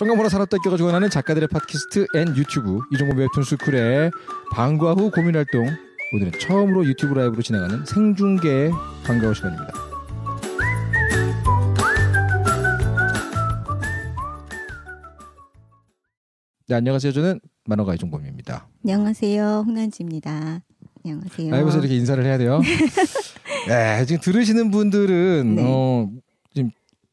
정강보라 산업다 껴가지고 하는 작가들의 팟캐스트 앤 유튜브 이종범 웹툰 스쿨의 방과 후 고민활동 오늘은 처음으로 유튜브 라이브로 진행하는 생중계 방과후 시간입니다. 네, 안녕하세요. 저는 만화가 이종범입니다. 안녕하세요. 홍난지입니다. 안녕하세요. 라이브에서 이렇게 인사를 해야 돼요. 네, 지금 들으시는 분들은 네. 어,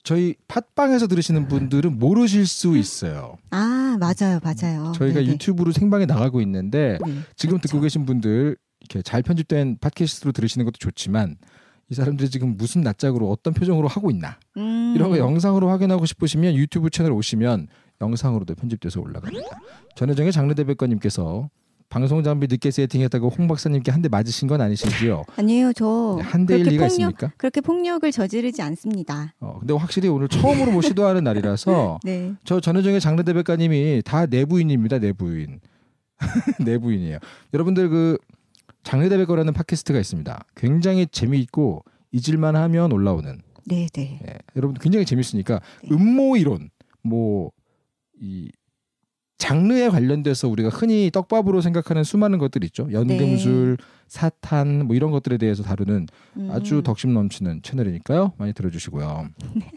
저희 팟빵에서 들으시는 분들은 모르실 수 있어요. 아 맞아요, 맞아요. 저희가 네네. 유튜브로 생방에 나가고 있는데 네, 지금 그렇죠. 듣고 계신 분들 이렇게 잘 편집된 팟캐스트로 들으시는 것도 좋지만 이 사람들이 지금 무슨 낯짝으로 어떤 표정으로 하고 있나 음. 이런 거 영상으로 확인하고 싶으시면 유튜브 채널 오시면 영상으로도 편집돼서 올라갑니다. 전혜정의 장르 대백과님께서 방송 장비 늦게 세팅했다고 홍 박사님께 한 대 맞으신 건 아니시지요? 아니에요, 저 네, 한대일 리가 폭력, 있습니까? 그렇게 폭력을 저지르지 않습니다. 어, 근데 확실히 오늘 처음으로 뭐 시도하는 날이라서 네. 저 전혜정의 장르 대백과님이 다 내부인입니다, 내부인. 내부인이에요. 여러분들 그 장르 대백과라는 팟캐스트가 있습니다. 굉장히 재미있고 잊을만하면 올라오는. 네, 네. 예, 여러분 굉장히 재밌으니까 네. 음모 이론, 뭐이 장르에 관련돼서 우리가 흔히 떡밥으로 생각하는 수많은 것들 있죠. 연금술, 네. 사탄 뭐 이런 것들에 대해서 다루는 음. 아주 덕심 넘치는 채널이니까요. 많이 들어주시고요. 네,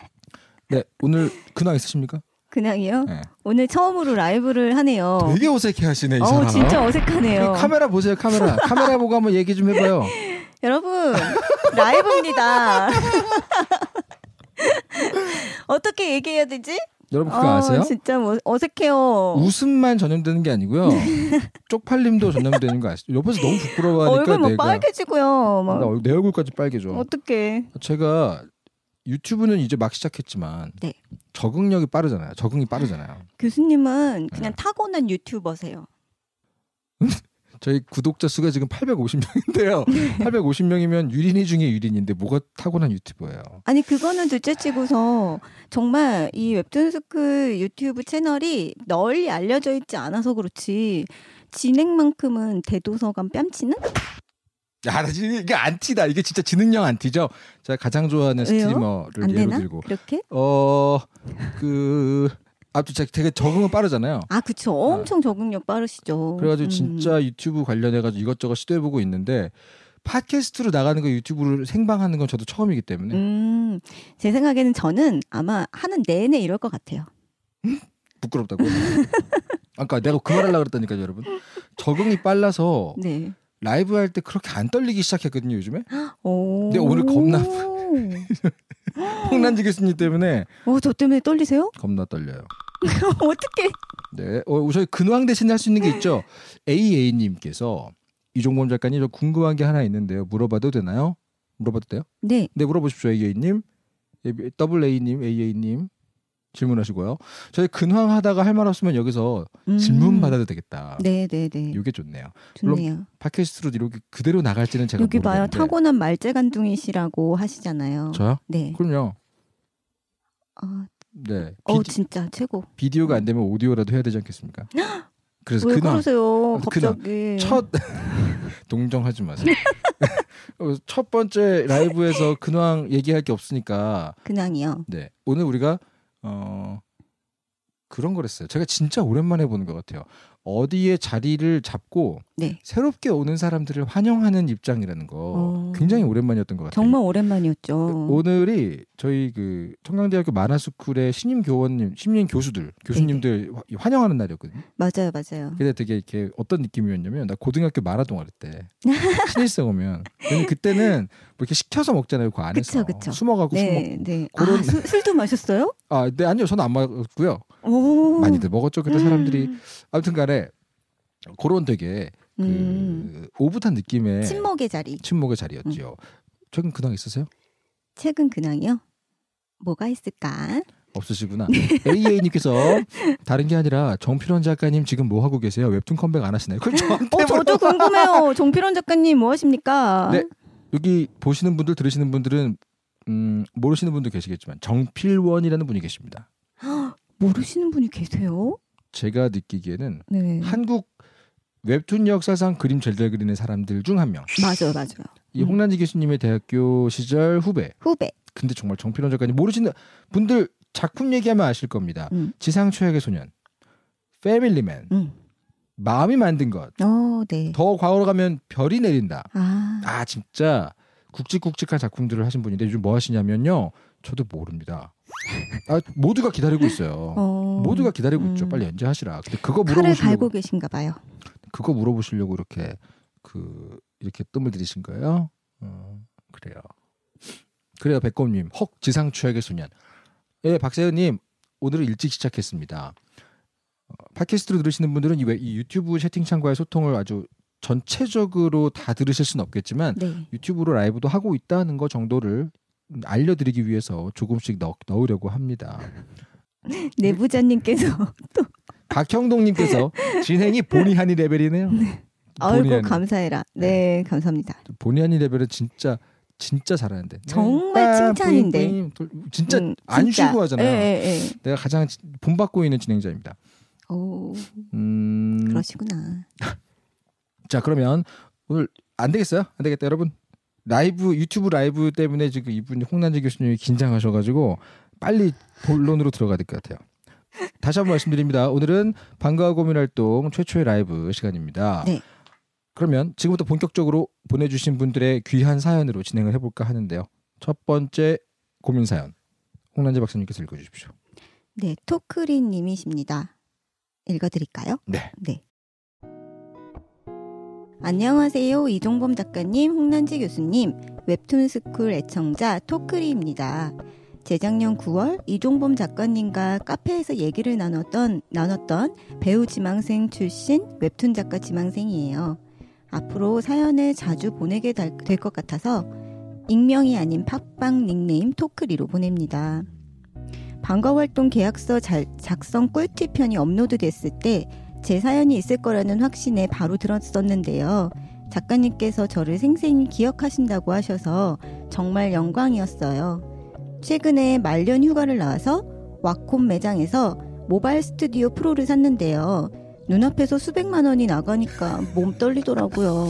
네 오늘 근황 있으십니까? 근황이요? 네. 오늘 처음으로 라이브를 하네요. 되게 어색해하시네 이 사람. 진짜 어색하네요. 카메라 보세요 카메라. 카메라 보고 한번 얘기 좀 해봐요. 여러분 라이브입니다. 어떻게 얘기해야 되지? 여러분 그거 어, 아세요? 진짜 뭐 어색해요. 웃음만 전염되는 게 아니고요. 네. 쪽팔림도 전염되는 거 아시죠? 옆에서 너무 부끄러워하니까 얼굴 뭐 내가 빨개지고요. 막. 나, 내 얼굴까지 빨개져. 어떻게? 제가 유튜브는 이제 막 시작했지만 네. 적응력이 빠르잖아요. 적응이 빠르잖아요. 교수님은 그냥 네. 타고난 유튜버세요. 저희 구독자 수가 지금 850명인데요. 850명이면 유린이 중에 유린인데 뭐가 타고난 유튜버예요? 아니 그거는 둘째치고서 정말 이 웹툰스쿨 유튜브 채널이 널리 알려져 있지 않아서 그렇지 진행만큼은 대도서관 뺨치는? 야, 나 지금 이게 안티다. 이게 진짜 지능형 안티죠. 제가 가장 좋아하는 왜요? 스트리머를 예로 들고. 그렇게? 어, 그 압도체 아, 되게 적응은 네. 빠르잖아요. 아, 그쵸. 네. 엄청 아. 적응력 빠르시죠. 그래가지고 음. 진짜 유튜브 관련해가지고 이것저것 시도해보고 있는데 팟캐스트로 나가는 거 유튜브를 생방하는 건 저도 처음이기 때문에. 음, 제 생각에는 저는 아마 하는 내내 이럴 것 같아요. 음? 부끄럽다고. 아까 내가 그말하려그랬다니까 여러분. 적응이 빨라서 네. 라이브 할 때 그렇게 안 떨리기 시작했거든요, 요즘에. 근데 오늘 겁나 폭난지 교수님 때문에. 어, 저 때문에 떨리세요? 겁나 떨려요. 어떻게? 네, 어, 저희 근황 대신 할 수 있는 게 있죠. AA님께서 이종범 작가님 저 궁금한 게 하나 있는데요. 물어봐도 되나요? 물어봐도 돼요? 네. 네, 물어보십시오, AA님. 예, AA 님, AA님, 질문하시고요. 저희 근황하다가 할 말 없으면 여기서 음. 질문 받아도 되겠다. 네네네. 이게 네, 네. 좋네요. 좋네요. 팟캐스트로 이렇게 그대로 나갈지는 제가 여기 모르겠는데. 봐요. 타고난 말재간둥이시라고 하시잖아요. 저요? 네. 그럼요. 아, 네. 어 비디... 진짜 최고. 비디오가 안 어. 되면 오디오라도 해야 되지 않겠습니까? 그래서 왜 근황. 그러세요? 갑자기 근황. 첫 동정하지 마세요. 어, 첫 번째 라이브에서 근황 얘기할 게 없으니까. 근황이요. 네. 오늘 우리가 어 그런 거랬어요. 제가 진짜 오랜만에 보는 것 같아요. 어디에 자리를 잡고 네. 새롭게 오는 사람들을 환영하는 입장이라는 거 어... 굉장히 오랜만이었던 것 같아요. 정말 오랜만이었죠. 그 오늘이 저희 그 청강대학교 만화스쿨의 신임 교원님, 신임 교수들, 네, 네. 교수님들 네네. 환영하는 날이었거든요. 맞아요, 맞아요. 근데 되게 이렇게 어떤 느낌이었냐면 나 고등학교 만화 동아리 때 신일생 오면 그때는 뭐 이렇게 시켜서 먹잖아요. 그 안에서 그쵸, 그쵸. 숨어가고 네, 숨어. 네. 그런 아, 수, 술도 마셨어요? 아, 네 아니요, 저는 안 마셨고요. 오. 많이들 먹었죠. 그때 사람들이 음. 아무튼간에 그런 되게 그 음. 오붓한 느낌의 침묵의 자리. 침묵의 자리였죠. 음. 최근 근황 있으세요? 최근 근황이요? 뭐가 있을까? 없으시구나. AA님께서 다른 게 아니라 정필원 작가님 지금 뭐 하고 계세요? 웹툰 컴백 안 하시나요? 그 저한테 어, 저도 궁금해요. 정필원 작가님 뭐 하십니까? 네. 여기 보시는 분들 들으시는 분들은 음, 모르시는 분도 계시겠지만 정필원이라는 분이 계십니다. 모르시는 분이 계세요? 제가 느끼기에는 네. 한국 웹툰 역사상 그림 제일 잘 그리는 사람들 중 한 명. 맞아요, 맞아요. 이 홍란지 음. 교수님의 대학교 시절 후배. 후배. 근데 정말 정필원 작가님 모르시는 분들 작품 얘기하면 아실 겁니다. 음. 지상 최악의 소년, 패밀리맨, 음. 마음이 만든 것. 어, 네. 더 과거로 가면 별이 내린다. 아, 아 진짜 굵직굵직한 작품들을 하신 분인데 요즘 뭐 하시냐면요. 저도 모릅니다. 아, 모두가 기다리고 있어요. 어... 모두가 기다리고 음... 있죠. 빨리 음. 연재하시라. 근데 그거 물어보시려고 칼을 갈고 계신가 봐요. 그거 물어보시려고 이렇게 그 이렇게 뜸을 들이신 거예요. 어, 그래요. 그래요, 백곰님. 헉 지상 취약의 소년. 예, 박세현님 오늘은 일찍 시작했습니다. 어, 팟캐스트로 들으시는 분들은 이, 이 유튜브 채팅창과의 소통을 아주 전체적으로 다 들으실 수는 없겠지만 네. 유튜브로 라이브도 하고 있다는 거 정도를 알려드리기 위해서 조금씩 넣, 넣으려고 합니다. 내부자님께서 또 박형동님께서 진행이 본의 한이 레벨이네요. 네. 아이고 감사해라. 네, 네, 감사합니다. 본의 한이 레벨은 진짜 진짜 잘하는데 네. 정말 아, 칭찬인데 진짜 음, 안 진짜. 쉬고 하잖아요. 에, 에, 에. 내가 가장 본받고 있는 진행자입니다. 오, 음... 그러시구나. 자 그러면 오늘 안 되겠어요? 안 되겠다 여러분 라이브 유튜브 라이브 때문에 지금 이분 이 홍난지 교수님이 긴장하셔가지고 빨리 본론으로 들어가야 될 것 같아요. 다시 한번 말씀드립니다. 오늘은 방과 고민활동 최초의 라이브 시간입니다. 네. 그러면 지금부터 본격적으로 보내주신 분들의 귀한 사연으로 진행을 해볼까 하는데요. 첫 번째 고민 사연 홍난지 박사님께서 읽어주십시오. 네, 토크린 님이십니다. 읽어드릴까요? 네. 네. 안녕하세요. 이종범 작가님, 홍난지 교수님, 웹툰 스쿨 애청자 토크리입니다. 재작년 9월 이종범 작가님과 카페에서 얘기를 나눴던, 나눴던 배우 지망생 출신 웹툰 작가 지망생이에요. 앞으로 사연을 자주 보내게 될 것 같아서 익명이 아닌 팟빵 닉네임 토크리로 보냅니다. 방과활동 계약서 작성 꿀팁 편이 업로드 됐을 때제 사연이 있을 거라는 확신에 바로 들었었는데요. 작가님께서 저를 생생히 기억하신다고 하셔서 정말 영광이었어요. 최근에 말년 휴가를 나와서 와콤 매장에서 모바일 스튜디오 프로를 샀는데요. 눈앞에서 수백만 원이 나가니까 몸 떨리더라고요.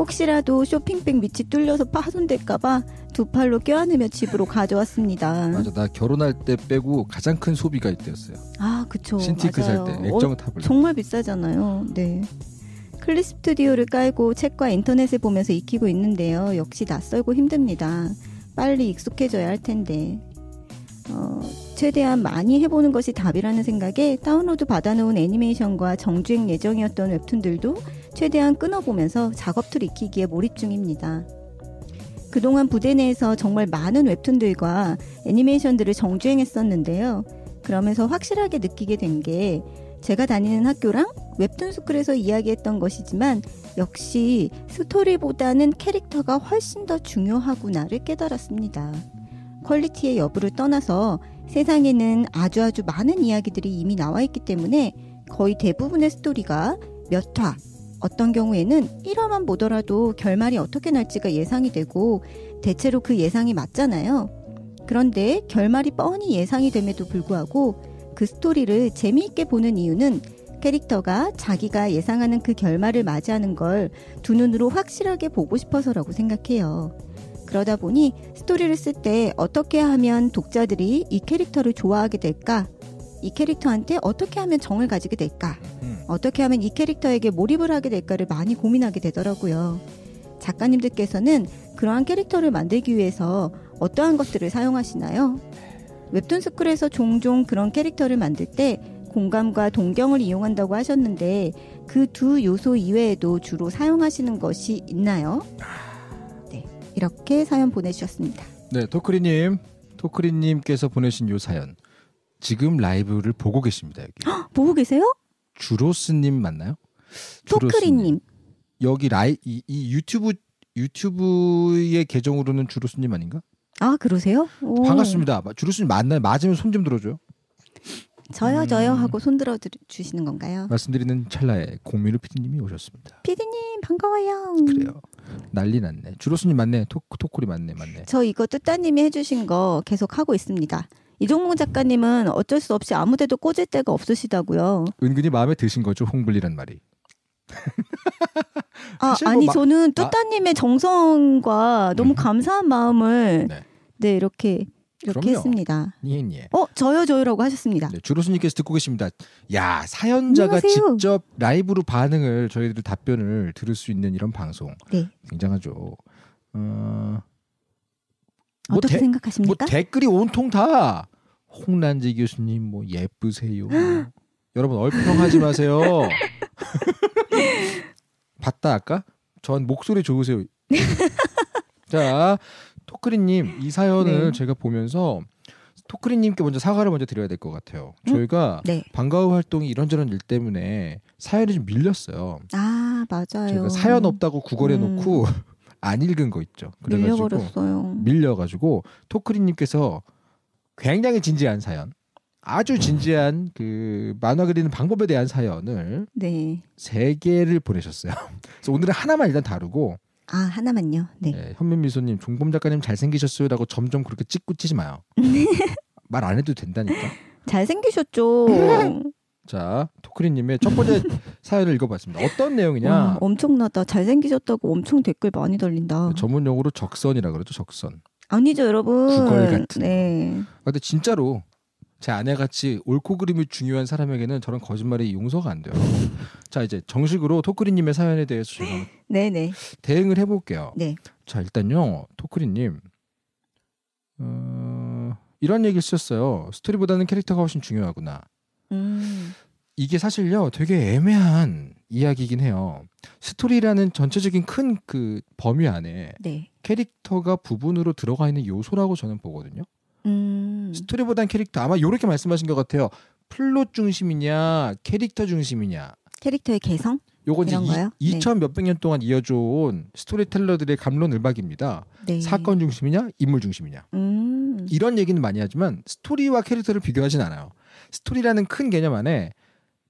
혹시라도 쇼핑백 밑이 뚫려서 파손될까봐 두 팔로 껴안으며 집으로 가져왔습니다. 맞아, 나 결혼할 때 빼고 가장 큰 소비가 이때였어요. 아, 그쵸. 신티크 살 때, 액정 탑을. 어, 정말 비싸잖아요. 네. 클리 스튜디오를 깔고 책과 인터넷을 보면서 익히고 있는데요. 역시 낯설고 힘듭니다. 빨리 익숙해져야 할 텐데. 어, 최대한 많이 해보는 것이 답이라는 생각에 다운로드 받아놓은 애니메이션과 정주행 예정이었던 웹툰들도 최대한 끊어보면서 작업 틀 익히기에 몰입 중입니다. 그동안 부대 내에서 정말 많은 웹툰들과 애니메이션들을 정주행했었는데요. 그러면서 확실하게 느끼게 된 게 제가 다니는 학교랑 웹툰 스쿨에서 이야기했던 것이지만 역시 스토리보다는 캐릭터가 훨씬 더 중요하구나를 깨달았습니다. 퀄리티의 여부를 떠나서 세상에는 아주 아주 많은 이야기들이 이미 나와 있기 때문에 거의 대부분의 스토리가 몇 화, 어떤 경우에는 1화만 보더라도 결말이 어떻게 날지가 예상이 되고 대체로 그 예상이 맞잖아요. 그런데 결말이 뻔히 예상이 됨에도 불구하고 그 스토리를 재미있게 보는 이유는 캐릭터가 자기가 예상하는 그 결말을 맞이하는 걸 두 눈으로 확실하게 보고 싶어서라고 생각해요. 그러다 보니 스토리를 쓸 때 어떻게 하면 독자들이 이 캐릭터를 좋아하게 될까? 이 캐릭터한테 어떻게 하면 정을 가지게 될까? 음. 어떻게 하면 이 캐릭터에게 몰입을 하게 될까를 많이 고민하게 되더라고요. 작가님들께서는 그러한 캐릭터를 만들기 위해서 어떠한 것들을 사용하시나요? 웹툰 스쿨에서 종종 그런 캐릭터를 만들 때 공감과 동경을 이용한다고 하셨는데 그 두 요소 이외에도 주로 사용하시는 것이 있나요? 아, 이렇게 사연 보내주셨습니다. 네, 토크리님, 토크리님께서 보내신 요 사연. 지금 라이브를 보고 계십니다. 여기. 헉, 보고 계세요? 주로스님 맞나요? 토크리님. 여기 라이 이, 이, 유튜브 유튜브의 계정으로는 주로스님 아닌가? 아 그러세요? 오. 반갑습니다. 주로스님 맞나요? 맞으면 손 좀 들어줘요. 저요 음. 저요 하고 손 들어 주시는 건가요? 말씀드리는 찰나에 공민우 PD님이 오셨습니다. PD님 반가워요. 그래요. 난리 났네. 주로스님 맞네. 토, 토콜이 맞네. 맞네. 저 이거 뜻따님이 해주신 거 계속 하고 있습니다. 이종무 작가님은 어쩔 수 없이 아무데도 꽂을 데가 없으시다고요. 은근히 마음에 드신 거죠. 홍블리란 말이. 아, 뭐 아니 마... 저는 뚜따님의 아... 정성과 너무 음. 감사한 마음을 네. 네 이렇게 이렇게 그럼요. 했습니다. 예, 예. 어, 저요, 저요라고 하셨습니다. 네, 주로수님께서 듣고 계십니다. 야, 사연자가 안녕하세요. 직접 라이브로 반응을 저희들 답변을 들을 수 있는 이런 방송. 네. 굉장하죠. 어... 뭐 어떻게 데, 생각하십니까? 뭐 댓글이 온통 다 홍란지 교수님 뭐 예쁘세요. 아. 여러분 얼평하지 마세요. 봤다 아까? 전 목소리 좋으세요. 자, 토크리님 이 사연을 네. 제가 보면서 토크리님께 먼저 사과를 먼저 드려야 될 것 같아요. 음? 저희가 네. 방과후 활동이 이런저런 일 때문에 사연이 좀 밀렸어요. 아 맞아요. 사연 없다고 구걸해 음. 놓고 음. 안 읽은 거 있죠. 그래가지고 밀려버렸어요. 밀려가지고 토크리님께서 굉장히 진지한 사연, 아주 진지한 그 만화 그리는 방법에 대한 사연을 네. 세 개를 보내셨어요. 그래서 오늘은 하나만 일단 다루고 아 하나만요. 네. 네 현민미소님 종범 작가님 잘생기셨어요라고 점점 그렇게 찍고치지 마요. 말 안 해도 된다니까. 잘생기셨죠. 자 토크리님의 첫 번째 사연을 읽어봤습니다. 어떤 내용이냐? 와, 엄청나다. 잘생기셨다고 엄청 댓글 많이 달린다. 네, 전문 용어로 적선이라 그러죠. 적선. 아니죠, 여러분. 구걸 같은. 네. 아, 근데 진짜로 제 아내같이 옳고 그름이 중요한 사람에게는 저런 거짓말이 용서가 안 돼요. 자 이제 정식으로 토크리님의 사연에 대해서 제가 네네. 네. 대응을 해볼게요. 네. 자 일단요 토크리님 어, 이런 얘기를 쓰셨어요. 스토리보다는 캐릭터가 훨씬 중요하구나. 음. 이게 사실요 되게 애매한 이야기이긴 해요. 스토리라는 전체적인 큰 그 범위 안에 네. 캐릭터가 부분으로 들어가 있는 요소라고 저는 보거든요. 음. 스토리보단 캐릭터 아마 요렇게 말씀하신 것 같아요. 플롯 중심이냐 캐릭터 중심이냐. 캐릭터의 개성? 요건 이제 거요? 2천 네. 몇백 년 동안 이어져 온 스토리텔러들의 감론을박입니다. 네. 사건 중심이냐 인물 중심이냐. 음. 이런 얘기는 많이 하지만 스토리와 캐릭터를 비교하진 않아요. 스토리라는 큰 개념 안에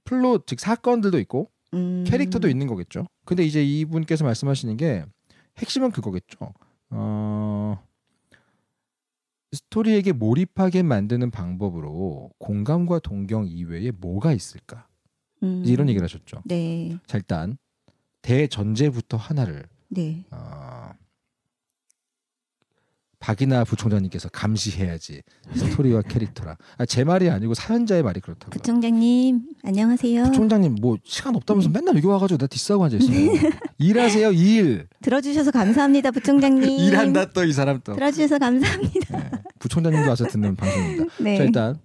플롯 즉 사건들도 있고 음. 캐릭터도 있는 거겠죠. 근데 이제 이분께서 말씀하시는 게 핵심은 그거겠죠. 어 스토리에게 몰입하게 만드는 방법으로 공감과 동경 이외에 뭐가 있을까? 음. 이런 얘기를 하셨죠. 네. 자, 일단 대전제부터 하나를 네. 어, 박이나 부총장님께서 감시해야지 스토리와 캐릭터라. 아, 제 말이 아니고 사연자의 말이 그렇다고. 부총장님 안녕하세요. 부총장님 뭐 시간 없다면서 맨날 여기 와가지고 나 디스하고 앉아 있어요. 네. 일하세요 일. 들어주셔서 감사합니다 부총장님. 일한다 또 이 사람 또. 들어주셔서 감사합니다. 네, 부총장님도 와서 듣는 방송입니다. 네. 자 일단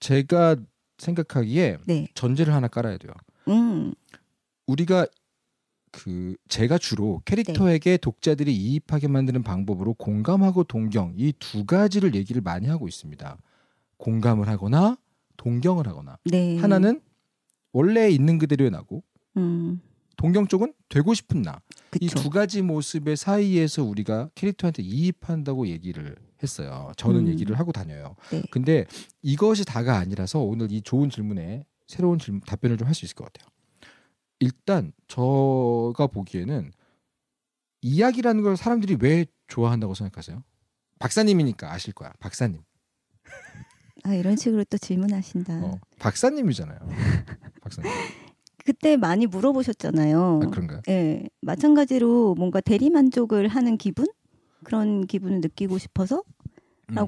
제가 생각하기에 네. 전제를 하나 깔아야 돼요. 음. 우리가 그 제가 주로 네. 캐릭터에게 네. 독자들이 이입하게 만드는 방법으로 공감하고 동경 이 두 가지를 얘기를 많이 하고 있습니다. 공감을 하거나 동경을 하거나 네. 하나는 원래 있는 그대로의 나고 음. 동경 쪽은 되고 싶은 나 이 두 가지 모습의 사이에서 우리가 캐릭터한테 이입한다고 얘기를 했어요. 저는 음. 얘기를 하고 다녀요. 네. 근데 이것이 다가 아니라서 오늘 이 좋은 질문에 새로운 질문, 답변을 좀 할 수 있을 것 같아요. 일단 저가 보기에는 이야기라는 걸 사람들이 왜 좋아한다고 생각하세요? 박사님이니까 아실 거야. 박사님. 아 이런 식으로 또 질문하신다. 어, 박사님이잖아요. 박사님. 그때 많이 물어보셨잖아요. 아, 그런가요? 예, 마찬가지로 뭔가 대리 만족을 하는 기분 그런 기분을 느끼고 싶어서라고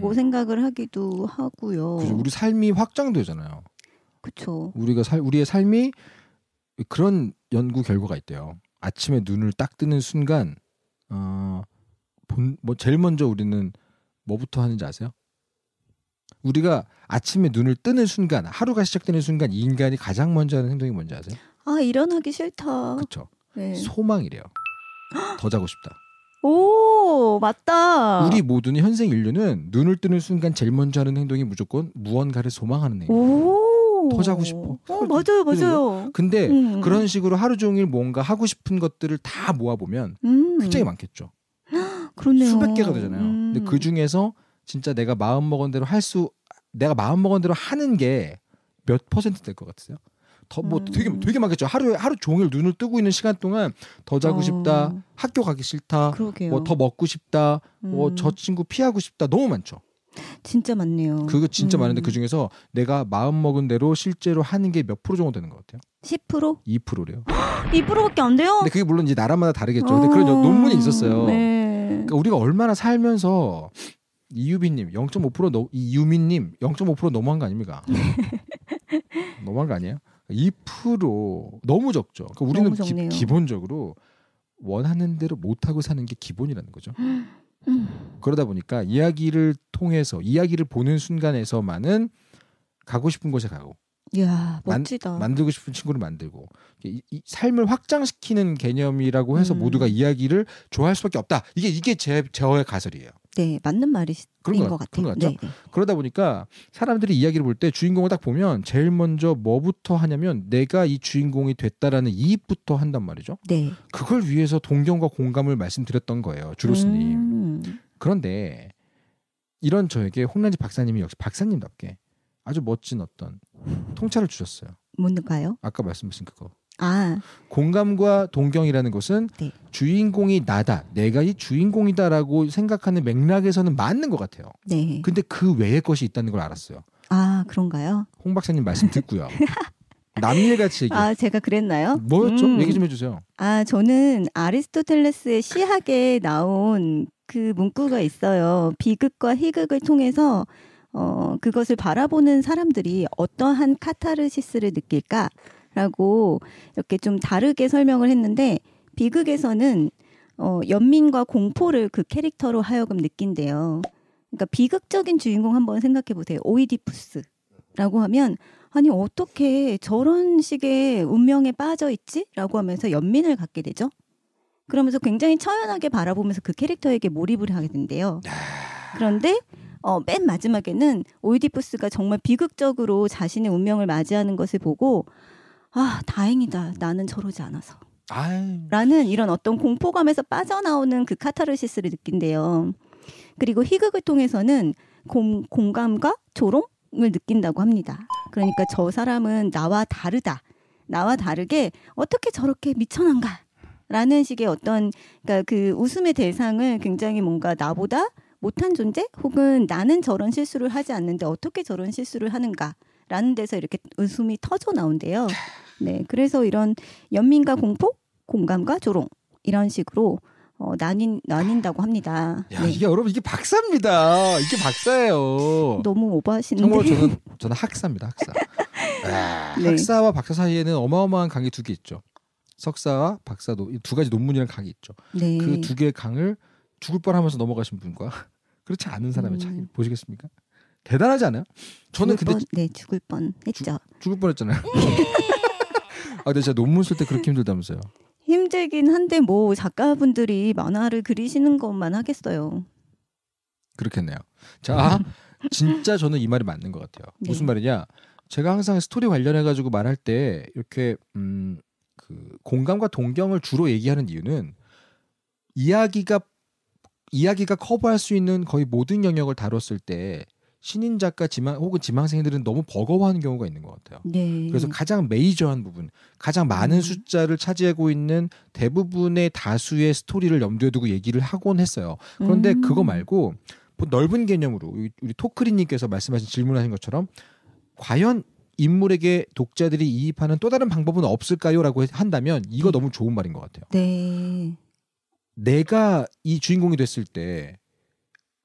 음. 생각을 하기도 하고요. 그죠, 우리 삶이 확장되잖아요. 그렇죠. 우리가 살 우리의 삶이 그런 연구 결과가 있대요. 아침에 눈을 딱 뜨는 순간 어, 본, 뭐 제일 먼저 우리는 뭐부터 하는지 아세요? 우리가 아침에 눈을 뜨는 순간 하루가 시작되는 순간 인간이 가장 먼저 하는 행동이 뭔지 아세요? 아 일어나기 싫다. 그렇죠. 네. 소망이래요. 더 자고 싶다. 오 맞다. 우리 모든 현생 인류는 눈을 뜨는 순간 제일 먼저 하는 행동이 무조건 무언가를 소망하는 행동. 더 자고 싶어. 어, 맞아요, 맞아요. 근데 음, 음. 그런 식으로 하루 종일 뭔가 하고 싶은 것들을 다 모아보면 음. 굉장히 많겠죠. 그렇네요. 수백 개가 되잖아요. 음. 근데 그 중에서 진짜 내가 마음 먹은 대로 할 수, 내가 마음 먹은 대로 하는 게 몇 퍼센트 될 것 같으세요? 더뭐 음. 되게 되게 많겠죠. 하루 하루 종일 눈을 뜨고 있는 시간 동안 더 자고 어. 싶다, 학교 가기 싫다, 뭐더 먹고 싶다, 뭐 음. 뭐저 친구 피하고 싶다 너무 많죠. 진짜 많네요. 그거 진짜 음. 많은데 그 중에서 내가 마음 먹은 대로 실제로 하는 게 몇 프로 정도 되는 것 같아요? 10%? 2%래요. 2%밖에 안 돼요? 근데 그게 물론 이제 나라마다 다르겠죠. 근데 그런 어. 논문이 있었어요. 네. 그러니까 우리가 얼마나 살면서 이유빈님 0.5% 너, 이유민님 0.5% 너무한 거 아닙니까? 네. 너무한 거 아니에요? 2% 너무 적죠. 그러니까 우리는 너무 적 기, 본적으로 원하는 대로 못 하고 사는 게 기본이라는 거죠. 음. 그러다 보니까 이야기를 통해서 이야기를 보는 순간에서만은 가고 싶은 곳에 가고 야 멋지다. 만, 들고 싶은 친구를 만들고 이, 이 삶을 확장시키는 개념이라고 해서 음. 모두가 이야기를 좋아할 수밖에 없다. 이게 이게 제 저의 가설이에요. 네 맞는 말이 그런 것, 같아요. 그런 것죠 네, 네. 그러다 보니까 사람들이 이야기를 볼 때 주인공을 딱 보면 제일 먼저 뭐부터 하냐면 내가 이 주인공이 됐다라는 이입부터 한단 말이죠. 네. 그걸 위해서 동경과 공감을 말씀드렸던 거예요, 주로스님. 음. 그런데 이런 저에게 홍란지 박사님이 역시 박사님답게 아주 멋진 어떤 통찰을 주셨어요. 뭔가요? 아까 말씀하신 그거. 아. 공감과 동경이라는 것은 네. 주인공이 나다, 내가 이 주인공이다라고 생각하는 맥락에서는 맞는 것 같아요. 네. 근데 그 외의 것이 있다는 걸 알았어요. 아, 그런가요? 홍 박사님 말씀 듣고요. 남일같이 얘기. 아, 제가 그랬나요? 뭐였죠? 음. 얘기 좀 해주세요. 아, 저는 아리스토텔레스의 시학에 나온 그 문구가 있어요. 비극과 희극을 통해서 어, 그것을 바라보는 사람들이 어떠한 카타르시스를 느낄까라고 이렇게 좀 다르게 설명을 했는데 비극에서는 어, 연민과 공포를 그 캐릭터로 하여금 느낀대요. 그러니까 비극적인 주인공 한번 생각해 보세요. 오이디푸스라고 하면 아니 어떻게 저런 식의 운명에 빠져 있지라고 하면서 연민을 갖게 되죠. 그러면서 굉장히 처연하게 바라보면서 그 캐릭터에게 몰입을 하게 된대요. 아. 그런데 어, 맨 마지막에는 오이디푸스가 정말 비극적으로 자신의 운명을 맞이하는 것을 보고 아 다행이다 나는 저러지 않아서 라는 이런 어떤 공포감에서 빠져나오는 그 카타르시스를 느낀대요. 그리고 희극을 통해서는 공, 공감과 조롱을 느낀다고 합니다. 그러니까 저 사람은 나와 다르다. 나와 다르게 어떻게 저렇게 미쳐난가? 라는 식의 어떤 그러니까 그 웃음의 대상을 굉장히 뭔가 나보다 못한 존재 혹은 나는 저런 실수를 하지 않는데 어떻게 저런 실수를 하는가라는 데서 이렇게 웃음이 터져 나온대요. 네, 그래서 이런 연민과 공포, 공감과 조롱 이런 식으로 어, 나뉜 나뉜다고 합니다. 야, 네. 이게 여러분 이게 박사입니다. 이게 박사예요. 너무 오버하시는데. 참고로 저는 저는 학사입니다. 학사. 네. 학사와 박사 사이에는 어마어마한 강의 두개 있죠. 석사와 박사도 두 가지 논문이랑 강의 있죠. 네. 그두 개의 강을 죽을 뻔하면서 넘어가신 분과 그렇지 않은 사람의 음. 차이 보시겠습니까? 대단하지 않아요? 저는 근데 뻔, 네 죽을 뻔 했죠. 죽을 뻔했잖아요. 아 근데 진짜 논문 쓸 때 그렇게 힘들다면서요? 힘들긴 한데 뭐 작가분들이 만화를 그리시는 것만 하겠어요. 그렇겠네요. 자 아, 진짜 저는 이 말이 맞는 것 같아요. 네. 무슨 말이냐? 제가 항상 스토리 관련해 가지고 말할 때 이렇게 음, 그 공감과 동경을 주로 얘기하는 이유는 이야기가 이야기가 커버할 수 있는 거의 모든 영역을 다뤘을 때 신인 작가 지망 혹은 지망생들은 너무 버거워하는 경우가 있는 것 같아요. 네. 그래서 가장 메이저한 부분, 가장 많은 음. 숫자를 차지하고 있는 대부분의 다수의 스토리를 염두에 두고 얘기를 하곤 했어요. 그런데 음. 그거 말고 뭐 넓은 개념으로 우리 토크리님께서 말씀하신 질문하신 것처럼 과연 인물에게 독자들이 이입하는 또 다른 방법은 없을까요?라고 한다면 이거 네. 너무 좋은 말인 것 같아요. 네. 내가 이 주인공이 됐을 때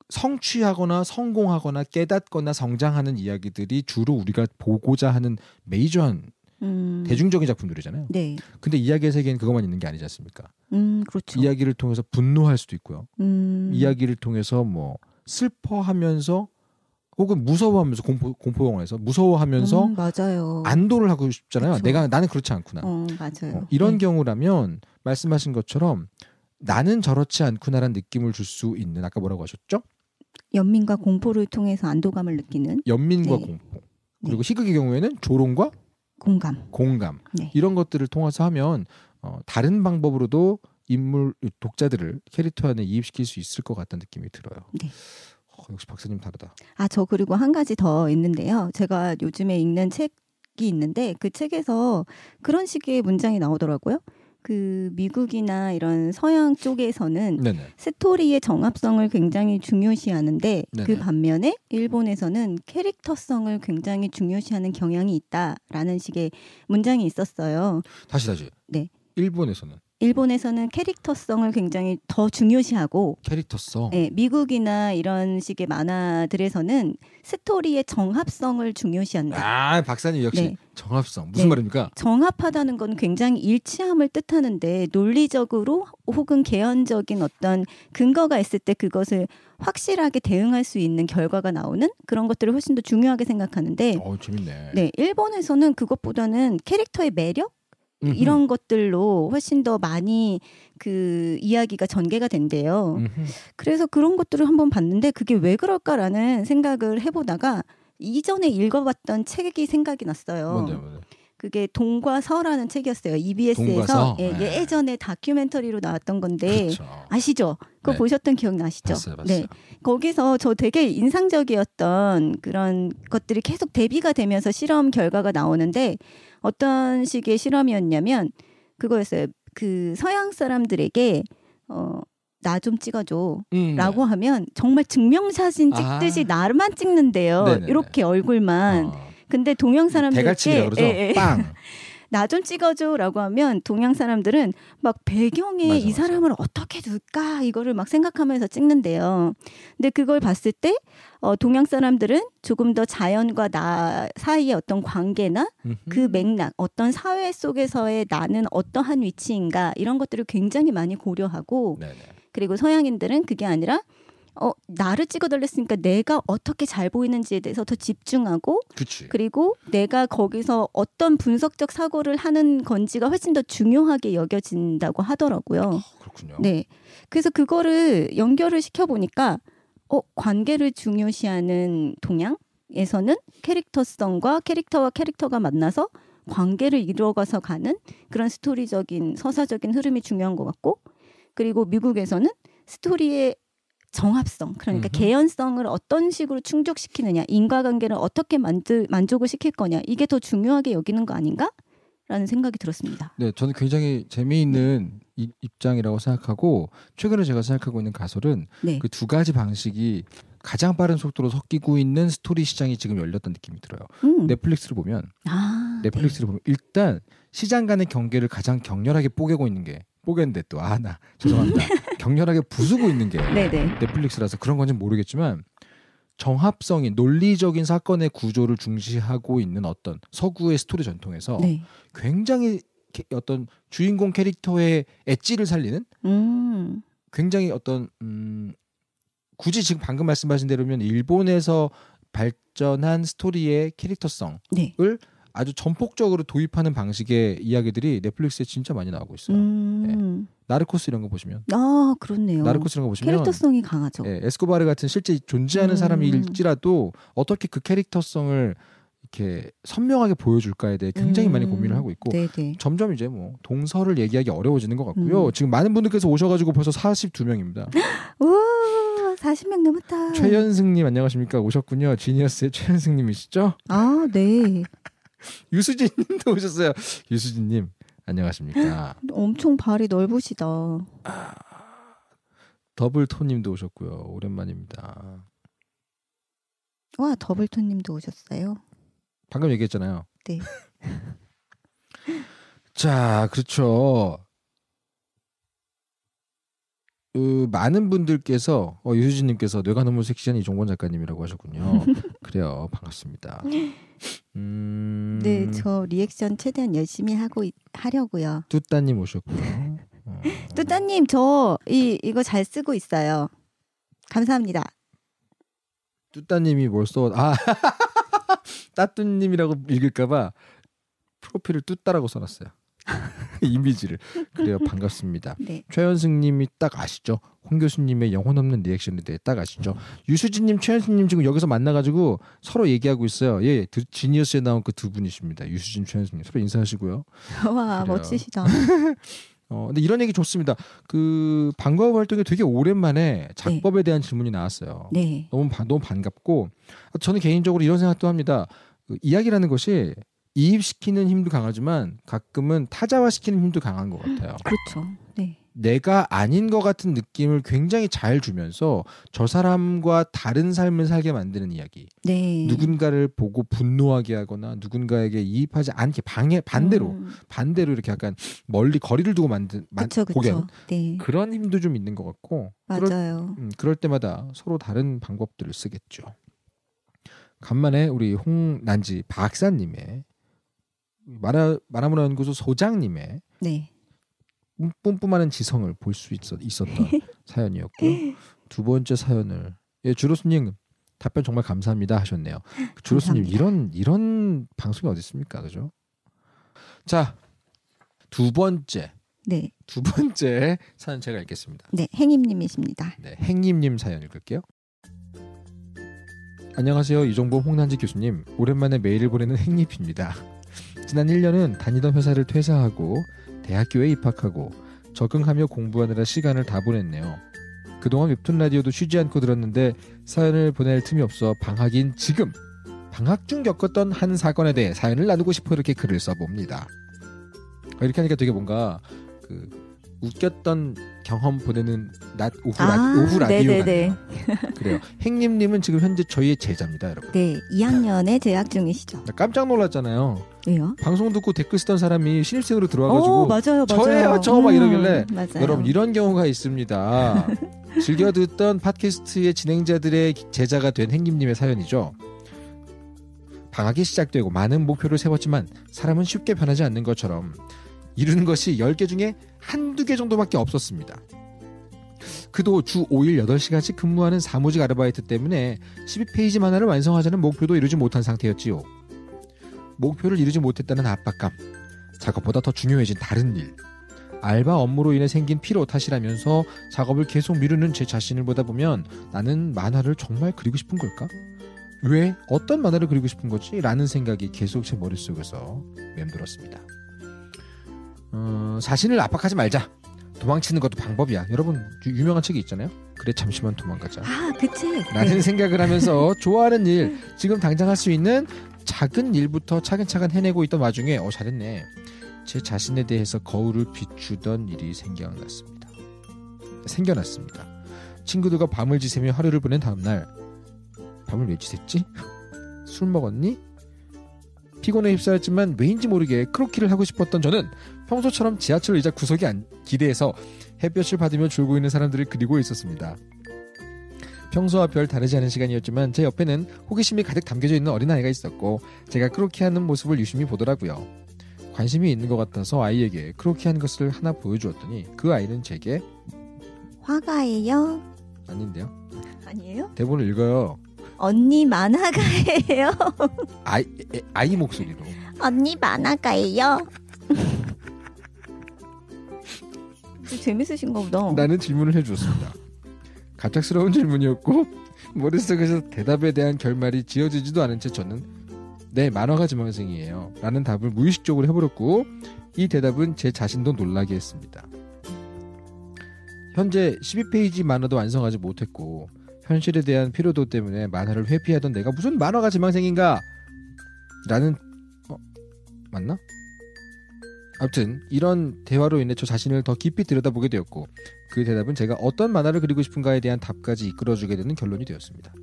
성취하거나 성공하거나 깨닫거나 성장하는 이야기들이 주로 우리가 보고자 하는 메이저한 음. 대중적인 작품들이잖아요. 네. 근데 이야기의 세계는 그것만 있는 게 아니지 않습니까? 음, 그렇죠. 이야기를 통해서 분노할 수도 있고요. 음. 이야기를 통해서 뭐 슬퍼하면서 혹은 무서워하면서 공포 공포 영화에서 무서워하면서 음, 맞아요. 안도를 하고 싶잖아요. 그렇 내가 나는 그렇지 않구나. 어, 맞아요. 어, 이런 네. 경우라면 말씀하신 것처럼 나는 저렇지 않구나라는 느낌을 줄 수 있는 아까 뭐라고 하셨죠? 연민과 공포를 통해서 안도감을 느끼는 연민과 네. 공포 네. 그리고 네. 희극의 경우에는 조롱과 공감 공감 네. 이런 것들을 통해서 하면 어, 다른 방법으로도 인물 독자들을 캐릭터 안에 이입시킬 수 있을 것 같다는 느낌이 들어요. 네. 어, 역시 박사님 다르다. 아저 그리고 한 가지 더 있는데요. 제가 요즘에 읽는 책이 있는데 그 책에서 그런 식의 문장이 나오더라고요. 그 미국이나 이런 서양 쪽에서는 네네. 스토리의 정합성을 굉장히 중요시하는데 그 네네. 그 반면에 일본에서는 캐릭터성을 굉장히 중요시하는 경향이 있다라는 식의 문장이 있었어요. 다시 다시. 네. 일본에서는 일본에서는 캐릭터성을 굉장히 더 중요시하고 캐릭터성. 네, 미국이나 이런 식의 만화들에서는 스토리의 정합성을 중요시한다. 아, 박사님 역시 네. 정합성. 무슨 네. 말입니까? 정합하다는 건 굉장히 일치함을 뜻하는데 논리적으로 혹은 개연적인 어떤 근거가 있을 때 그것을 확실하게 대응할 수 있는 결과가 나오는 그런 것들을 훨씬 더 중요하게 생각하는데 어, 재밌네. 네, 일본에서는 그것보다는 캐릭터의 매력 음흠. 이런 것들로 훨씬 더 많이 그 이야기가 전개가 된대요. 음흠. 그래서 그런 것들을 한번 봤는데 그게 왜 그럴까라는 생각을 해보다가 이전에 읽어봤던 책이 생각이 났어요. 뭔데, 뭔데. 그게 동과 서라는 책이었어요. EBS에서 예, 네. 전에 다큐멘터리로 나왔던 건데 그렇 아시죠? 그거 네. 보셨던 기억 나시죠? 네. 거기서 저 되게 인상적이었던 그런 것들이 계속 대비가 되면서 실험 결과가 나오는데 어떤 식의 실험이었냐면 그거였어요. 그 서양 사람들에게 어나좀 찍어줘라고 음, 네. 하면 정말 증명사진 찍듯이 아. 나만 찍는데요. 네네네. 이렇게 얼굴만. 어. 근데 동양 사람들 대갈치라 그러죠. 예, 예. 빵. 나좀 찍어줘라고 하면 동양 사람들은 막 배경에 맞아, 이 사람을 맞아. 어떻게 둘까 이거를 막 생각하면서 찍는데요. 근데 그걸 봤을 때 어, 동양 사람들은 조금 더 자연과 나 사이의 어떤 관계나 그 맥락, 어떤 사회 속에서의 나는 어떠한 위치인가 이런 것들을 굉장히 많이 고려하고 네네. 그리고 서양인들은 그게 아니라 어, 나를 찍어달랬으니까 내가 어떻게 잘 보이는지에 대해서 더 집중하고 그치. 그리고 내가 거기서 어떤 분석적 사고를 하는 건지가 훨씬 더 중요하게 여겨진다고 하더라고요. 아, 그렇군요. 네. 그래서 그거를 연결을 시켜 보니까 어, 관계를 중요시하는 동양에서는 캐릭터성과 캐릭터와 캐릭터가 만나서 관계를 이루어가서 가는 그런 스토리적인 서사적인 흐름이 중요한 것 같고 그리고 미국에서는 스토리의 정합성 그러니까 음흠. 개연성을 어떤 식으로 충족시키느냐 인과관계를 어떻게 만들 만족을 시킬 거냐 이게 더 중요하게 여기는 거 아닌가라는 생각이 들었습니다. 네, 저는 굉장히 재미있는 이, 입장이라고 생각하고 최근에 제가 생각하고 있는 가설은 네. 그두 가지 방식이 가장 빠른 속도로 섞이고 있는 스토리 시장이 지금 열렸던 느낌이 들어요. 음. 넷플릭스를 보면 아, 네. 넷플릭스를 네. 보면 일단 시장 간의 경계를 가장 격렬하게 뽀개고 있는 게 뽀갠데 또 아 나 죄송합니다. 격렬하게 부수고 있는 게 네, 네. 넷플릭스라서 그런 건지 모르겠지만 정합성이 논리적인 사건의 구조를 중시하고 있는 어떤 서구의 스토리 전통에서 네. 굉장히 어떤 주인공 캐릭터의 엣지를 살리는 음. 굉장히 어떤 음 굳이 지금 방금 말씀하신 대로면 일본에서 발전한 스토리의 캐릭터성을 네. 아주 전폭적으로 도입하는 방식의 이야기들이 넷플릭스에 진짜 많이 나오고 있어요. 음. 예. 나르코스 이런 거 보시면 아 그렇네요. 나르코스 이런 거 보시면 캐릭터성이 강하죠. 예, 에스코바르 같은 실제 존재하는 음. 사람일지라도 어떻게 그 캐릭터성을 이렇게 선명하게 보여줄까에 대해 굉장히 음. 많이 고민을 하고 있고 네네. 네. 점점 이제 뭐 동서를 얘기하기 어려워지는 것 같고요. 음. 지금 많은 분들께서 오셔가지고 벌써 42명입니다. 우 40명 넘었다. 최현승님 안녕하십니까 오셨군요. 지니어스의 최현승님이시죠? 아 네. 유수진님도 오셨어요. 유수진님 안녕하십니까. 엄청 발이 넓으시다. 아, 더블토님도 오셨고요. 오랜만입니다. 와 더블토님도 오셨어요. 방금 얘기했잖아요. 네. 자 그렇죠. 그 많은 분들께서 어, 유수진님께서 뇌가 너무 섹시한 이종권 작가님이라고 하셨군요. 그래요, 반갑습니다. 음... 네, 저 리액션 최대한 열심히 하고 있, 하려고요. 뚜따님 오셨고요. 어. 뚜따님 저 이 이거 잘 쓰고 있어요. 감사합니다. 뚜따님이 뭘 써? 아 따뚜님이라고 읽을까봐 프로필을 뚜따라고 써놨어요. 이미지를 그래요 반갑습니다. 네. 최현승님이 딱 아시죠? 홍 교수님의 영혼 없는 리액션에 대해 딱 아시죠? 유수진님, 최현승님 지금 여기서 만나가지고 서로 얘기하고 있어요. 예, 지니어스에 나온 그 두 분이십니다. 유수진, 최현승님 서로 인사하시고요. 와 멋지시다. 어, 근데 이런 얘기 좋습니다. 그 방과후 활동에 되게 오랜만에 네. 작법에 네. 대한 질문이 나왔어요. 네. 너무 너무 반갑고 저는 개인적으로 이런 생각도 합니다. 그 이야기라는 것이 이입시키는 힘도 강하지만 가끔은 타자화시키는 힘도 강한 것 같아요. 음, 그렇죠. 네. 내가 아닌 것 같은 느낌을 굉장히 잘 주면서 저 사람과 다른 삶을 살게 만드는 이야기. 네. 누군가를 보고 분노하게 하거나 누군가에게 이입하지 않게 방해 반대로 음. 반대로 이렇게 약간 멀리 거리를 두고 만든 그쵸, 만, 보게 네. 그런 힘도 좀 있는 것 같고 맞아요. 그럴, 음, 그럴 때마다 서로 다른 방법들을 쓰겠죠. 간만에 우리 홍난지 박사님의 만화 만화문화 연구소 소장님의 네. 뿜뿜하는 지성을 볼 수 있었던 사연이었고 두 번째 사연을 예, 주로스님 답변 정말 감사합니다 하셨네요. 주로스님 이런 이런 방송이 어디 있습니까, 그죠? 자 두 번째 네. 두 번째 사연 제가 읽겠습니다. 네, 행님님이십니다 네, 행님님 사연 읽을게요. 안녕하세요. 이종범 홍난지 교수님. 오랜만에 메일을 보내는 행님입니다. 지난 1년은 다니던 회사를 퇴사하고 대학교에 입학하고 적응하며 공부하느라 시간을 다 보냈네요. 그동안 웹툰 라디오도 쉬지 않고 들었는데 사연을 보낼 틈이 없어 방학인 지금 방학 중 겪었던 한 사건에 대해 사연을 나누고 싶어 이렇게 글을 써봅니다. 이렇게 하니까 되게 뭔가 그 웃겼던 경험 보내는 낮 오후, 아, 라, 오후 라디오 네네네. 그래요. 행님님은 지금 현재 저희의 제자입니다, 여러분. 네, 2학년에 재학 중이시죠. 나 깜짝 놀랐잖아요. 왜요? 방송 듣고 댓글 쓰던 사람이 신입생으로 들어와가지고 오, 어, 맞아요, 맞아요. 저예요, 저막 음, 이러길래 맞아요. 여러분 이런 경우가 있습니다. 즐겨 듣던 팟캐스트의 진행자들의 제자가 된 행님님의 사연이죠. 방학이 시작되고 많은 목표를 세웠지만 사람은 쉽게 변하지 않는 것처럼 이루는 것이 10개 중에 한두 개 정도밖에 없었습니다. 그도 주 5일 8시간씩 근무하는 사무직 아르바이트 때문에 12페이지 만화를 완성하자는 목표도 이루지 못한 상태였지요. 목표를 이루지 못했다는 압박감, 작업보다 더 중요해진 다른 일, 알바 업무로 인해 생긴 피로 탓이라면서 작업을 계속 미루는 제 자신을 보다 보면 나는 만화를 정말 그리고 싶은 걸까? 왜? 어떤 만화를 그리고 싶은 거지? 라는 생각이 계속 제 머릿속에서 맴돌았습니다. 어, 자신을 압박하지 말자. 도망치는 것도 방법이야. 여러분 유, 명한 책이 있잖아요. 그래 잠시만 도망가자. 아, 그치. 라는 네. 생각을 하면서 좋아하는 일, 음. 지금 당장 할 수 있는 작은 일부터 차근차근 해내고 있던 와중에 어 잘했네. 제 자신에 대해서 거울을 비추던 일이 생겨났습니다. 생겨났습니다. 친구들과 밤을 지새며 하루를 보낸 다음날 밤을 왜 지샜지? 술 먹었니? 피곤에 휩싸였지만 왜인지 모르게 크로키를 하고 싶었던 저는 평소처럼 지하철 의자 구석이 안, 기대해서 햇볕을 받으며 졸고 있는 사람들을 그리고 있었습니다. 평소와 별 다르지 않은 시간이었지만 제 옆에는 호기심이 가득 담겨져 있는 어린아이가 있었고 제가 크로키 하는 모습을 유심히 보더라고요. 관심이 있는 것 같아서 아이에게 크로키 한 것을 하나 보여주었더니 그 아이는 제게 화가예요? 아닌데요? 아니에요? 대본을 읽어요. 언니 만화가예요. 아이, 아이 목소리로. 언니 만화가예요. 재밌으신가 보다. 나는 질문을 해주었습니다. 갑작스러운 질문이었고 머릿속에서 대답에 대한 결말이 지어지지도 않은 채 저는 네 만화가 지망생이에요 라는 답을 무의식적으로 해버렸고 이 대답은 제 자신도 놀라게 했습니다. 현재 12페이지 만화도 완성하지 못했고 현실에 대한 피로도 때문에 만화를 회피하던 내가 무슨 만화가 지망생인가 라는 어 맞나? 아무튼 이런 대화로 인해 저 자신을 더 깊이 들여다보게 되었고 그 대답은 제가 어떤 만화를 그리고 싶은가에 대한 답까지 이끌어주게 되는 결론이 되었습니다.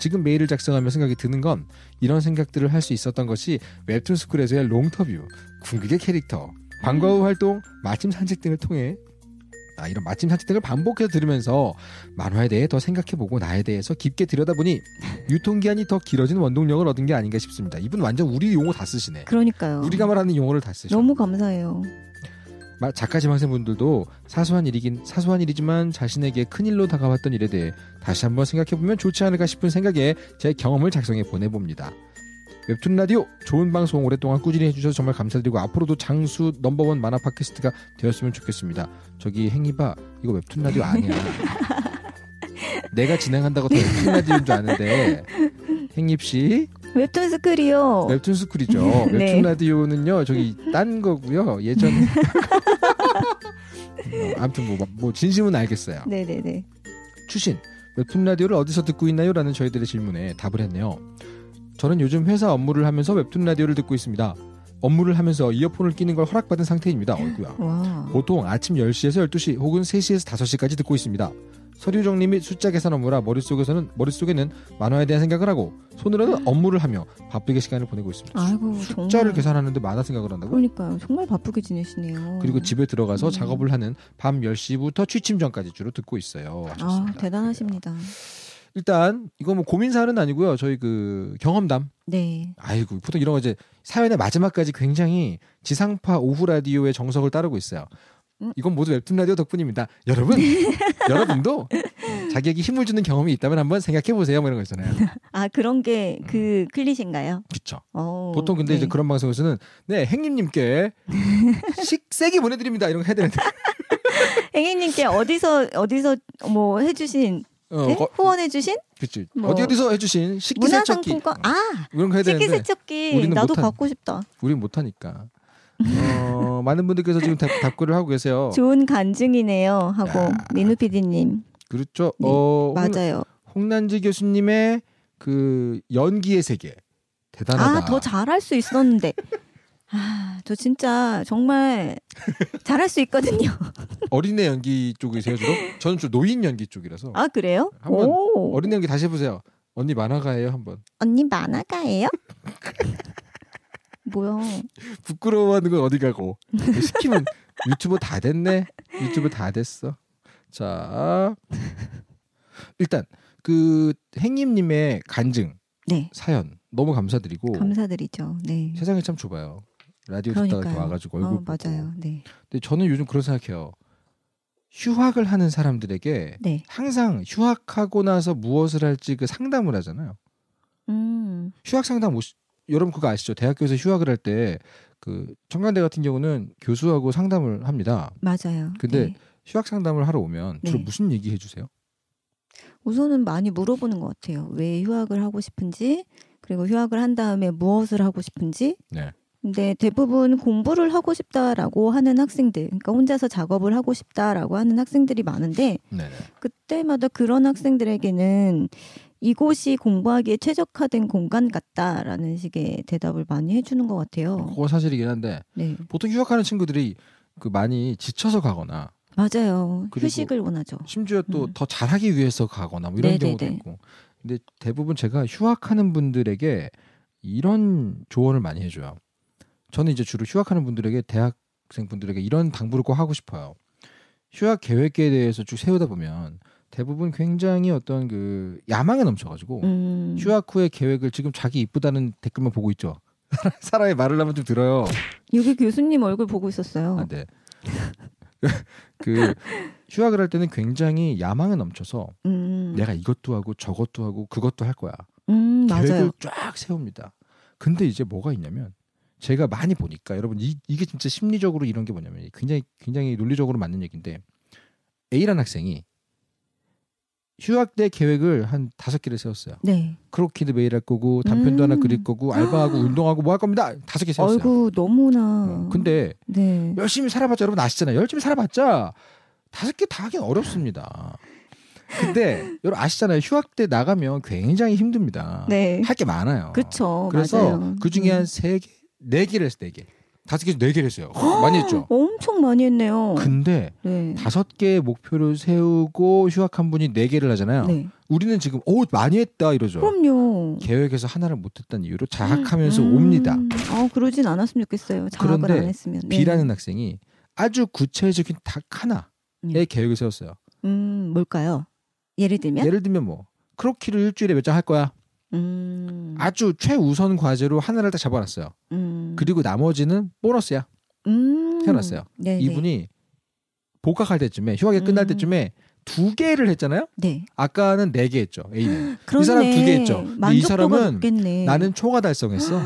지금 메일을 작성하며 생각이 드는 건 이런 생각들을 할 수 있었던 것이 웹툰 스쿨에서의 롱터뷰, 궁극의 캐릭터, 방과 후 활동, 마침 산책 등을 통해 있다. 아, 이런 마침 산책들을 반복해서 들으면서 만화에 대해 더 생각해보고 나에 대해서 깊게 들여다보니 유통기한이 더 길어진 원동력을 얻은 게 아닌가 싶습니다. 이분 완전 우리 용어 다 쓰시네. 그러니까요. 우리가 말하는 용어를 다쓰시네 너무 감사해요. 작가 지망생분들도 사소한 일이긴 사소한 일이지만 자신에게 큰 일로 다가왔던 일에 대해 다시 한번 생각해 보면 좋지 않을까 싶은 생각에 제 경험을 작성해 보내 봅니다. 웹툰 라디오 좋은 방송 오랫동안 꾸준히 해주셔서 정말 감사드리고 앞으로도 장수 넘버원 만화 팟캐스트가 되었으면 좋겠습니다. 저기 행이봐 이거 웹툰 라디오 아니야. 내가 진행한다고 더 웹툰 라디오인 줄 아는데 행입씨 웹툰 스쿨이요. 웹툰 스쿨이죠. 네. 웹툰 네. 라디오는요 저기 딴 거고요 예전. 어, 아무튼 뭐, 뭐 진심은 알겠어요. 네네네. 추신 웹툰 라디오를 어디서 듣고 있나요? 라는 저희들의 질문에 답을 했네요. 저는 요즘 회사 업무를 하면서 웹툰 라디오를 듣고 있습니다. 업무를 하면서 이어폰을 끼는 걸 허락받은 상태입니다. 어이구야. 보통 아침 10시에서 12시 혹은 3시에서 5시까지 듣고 있습니다. 서류 정리 및 숫자 계산 업무라 머릿속에서는 머릿속에는 만화에 대한 생각을 하고 손으로는 업무를 하며 바쁘게 시간을 보내고 있습니다. 아이고, 숫자를 정말. 계산하는데 만화 생각을 한다고? 그러니까요. 정말 바쁘게 지내시네요. 그리고 집에 들어가서 음. 작업을 하는 밤 10시부터 취침 전까지 주로 듣고 있어요. 아, 대단하십니다. 그래요. 일단 이거 뭐 고민 사안은 아니고요. 저희 그 경험담. 네. 아이고 보통 이런 거 이제 사연의 마지막까지 굉장히 지상파 오후 라디오의 정석을 따르고 있어요. 음. 이건 모두 웹툰 라디오 덕분입니다. 여러분, 여러분도 음. 자기에게 힘을 주는 경험이 있다면 한번 생각해 보세요. 뭐 이런 거 있잖아요. 아 그런 게그 음. 그 클리셰인가요? 그렇죠. 보통 근데 네. 이제 그런 방송에서는 네 행님님께 식세기 보내드립니다. 이런 거 해야 되는데. 행님께 님 어디서 어디서 뭐 해주신 어, 네? 후원해주신 그치 뭐. 어디 어디서 해주신 식기세척기 문화상품권 아 어, 식기세척기 나도 못하, 갖고 싶다 우린 못하니까 어, 많은 분들께서 지금 답, 답글을 하고 계세요 좋은 간증이네요 하고 민우 PD님 그렇죠 네, 어, 맞아요 홍, 홍난지 교수님의 그 연기의 세계 대단하다 아더 잘할 수 있었는데 아, 저 진짜 정말 잘할 수 있거든요. 어린애 연기 쪽이세요, 주로? 저는 좀 노인 연기 쪽이라서. 아, 그래요? 한번 어린애 연기 다시 해보세요. 언니 만화가예요, 한번. 언니 만화가예요? 뭐야? 부끄러워하는 건 어디 가고 시키면 유튜버 다 됐네. 유튜브 다 됐어. 자, 일단 그 행님님의 간증 네. 사연 너무 감사드리고 감사드리죠. 네. 세상이 참 좁아요. 라디오 그러니까요. 듣다가 이 와가지고 어, 얼굴 어, 맞아요. 네. 근데 저는 요즘 그런 생각해요. 휴학을 하는 사람들에게 네. 항상 휴학하고 나서 무엇을 할지 그 상담을 하잖아요. 음. 휴학 상담 오시, 여러분 그거 아시죠? 대학교에서 휴학을 할 때그 청간대 같은 경우는 교수하고 상담을 합니다. 맞아요. 근데 네. 휴학 상담을 하러 오면 주로 네. 무슨 얘기 해주세요? 우선은 많이 물어보는 것 같아요. 왜 휴학을 하고 싶은지 그리고 휴학을 한 다음에 무엇을 하고 싶은지 네. 근데 네, 대부분 공부를 하고 싶다라고 하는 학생들, 그러니까 혼자서 작업을 하고 싶다라고 하는 학생들이 많은데 네네. 그때마다 그런 학생들에게는 이곳이 공부하기에 최적화된 공간 같다라는 식의 대답을 많이 해주는 것 같아요. 그거 사실이긴 한데 네. 보통 휴학하는 친구들이 그 많이 지쳐서 가거나 맞아요. 휴식을 원하죠. 심지어 또더 음. 잘하기 위해서 가거나 뭐 이런 네네네. 네, 경우도 네. 있고. 근데 대부분 제가 휴학하는 분들에게 이런 조언을 많이 해줘요. 저는 이제 주로 휴학하는 분들에게 대학생 분들에게 이런 당부를 꼭 하고 싶어요. 휴학 계획에 대해서 쭉 세우다 보면 대부분 굉장히 어떤 그 야망에 넘쳐가지고 음. 휴학 후의 계획을 지금 자기 이쁘다는 댓글만 보고 있죠. 사람의 말을 하면 좀 들어요. 여기 교수님 얼굴 보고 있었어요. 아, 네. 그 휴학을 할 때는 굉장히 야망에 넘쳐서 음. 내가 이것도 하고 저것도 하고 그것도 할 거야. 음, 계획을 맞아요. 쫙 세웁니다. 근데 이제 뭐가 있냐면 제가 많이 보니까 여러분 이, 이게 진짜 심리적으로 이런 게 뭐냐면 굉장히 굉장히 논리적으로 맞는 얘기인데 A라는 학생이 휴학 때 계획을 한 다섯 개를 세웠어요. 네. 크로키드 매일 할 거고 단편도 음. 하나 그릴 거고 알바하고 아. 운동하고 뭐 할 겁니다. 다섯 개 세웠어요. 아이고 너무나. 어, 근데 네. 열심히 살아봤자 여러분 아시잖아요. 열심히 살아봤자 다섯 개 다 하긴 어렵습니다. 근데 여러분 아시잖아요. 휴학 때 나가면 굉장히 힘듭니다. 네. 할게 많아요. 그렇죠. 그래서 그 중에 한 세개 음. 네 개를 했어, 네 개. 다섯 개에서 네 개를 했어요. 많이 했죠. 엄청 많이 했네요. 근데 네. 다섯 개의 목표를 세우고 휴학한 분이 네 개를 하잖아요. 네. 우리는 지금 오 어, 많이 했다 이러죠. 그럼요. 계획에서 하나를 못했다는 이유로 자학하면서 음. 옵니다. 어 그러진 않았으면 좋겠어요. 자학을 안 했으면. 네. B라는 학생이 아주 구체적인 딱 하나의 네. 계획을 세웠어요. 음 뭘까요? 예를 들면 예를 들면 뭐 크로키를 일주일에 몇 장 할 거야. 음. 아주 최우선 과제로 하나를 딱 잡아놨어요. 음. 그리고 나머지는 보너스야. 음. 어났어요 네네. 이분이 복학할 때쯤에 휴학이 끝날 음. 때쯤에 두 개를 했잖아요. 네. 아까는 네 개 했죠. A는 이 사람 두 개 했죠. 이 사람은 높겠네. 나는 초과 달성했어.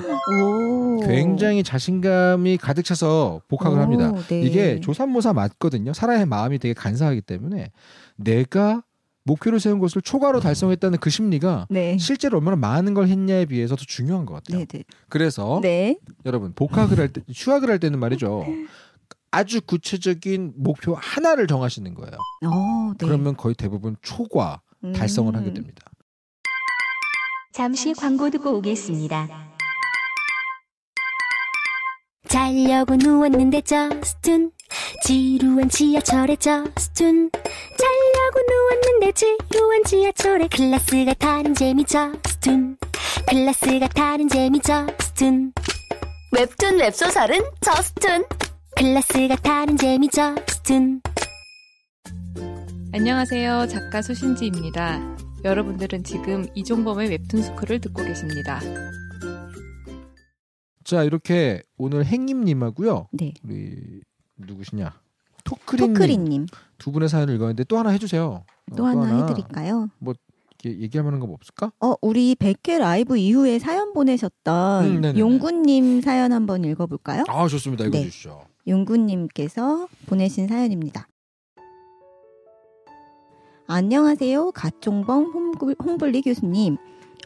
굉장히 자신감이 가득 차서 복학을 오, 합니다. 네. 이게 조삼모사 맞거든요. 사람의 마음이 되게 간사하기 때문에 내가 목표를 세운 것을 초과로 달성했다는 그 심리가 네. 실제로 얼마나 많은 걸 했냐에 비해서 더 중요한 것 같아요. 네네. 네. 그래서 네. 여러분 복학을 할 때, 휴학을 할 때는 말이죠. 아주 구체적인 목표 하나를 정하시는 거예요. 오, 어, 네. 그러면 거의 대부분 초과 음. 달성을 하게 됩니다. 잠시 광고 듣고 오겠습니다. 자려고 누웠는데 저스툰 지루한 지하철에 저스툰 자려고 누웠는데 지루한 지하철에 클래스가 타는 재미 저스툰 클래스가 타는 재미 저스툰 웹툰 웹소설은 저스툰 클래스가 타는 재미 저스툰 안녕하세요 작가 소신지입니다 여러분들은 지금 이종범의 웹툰 스쿨을 듣고 계십니다 자 이렇게 오늘 행님님하고요 네. 우리 누구시냐? 토크린 토크린님 두 분의 사연을 읽었는데 또 하나 해주세요. 어, 또, 또 하나, 해드릴까요? 뭐 얘기할 만한 거 뭐 없을까? 어, 우리 백회 라이브 이후에 사연 보내셨던 음, 용구님 사연 한번 읽어볼까요? 아 좋습니다. 네. 읽어주시죠. 네. 용구님께서 보내신 사연입니다. 안녕하세요. 가종범 홍블리 교수님.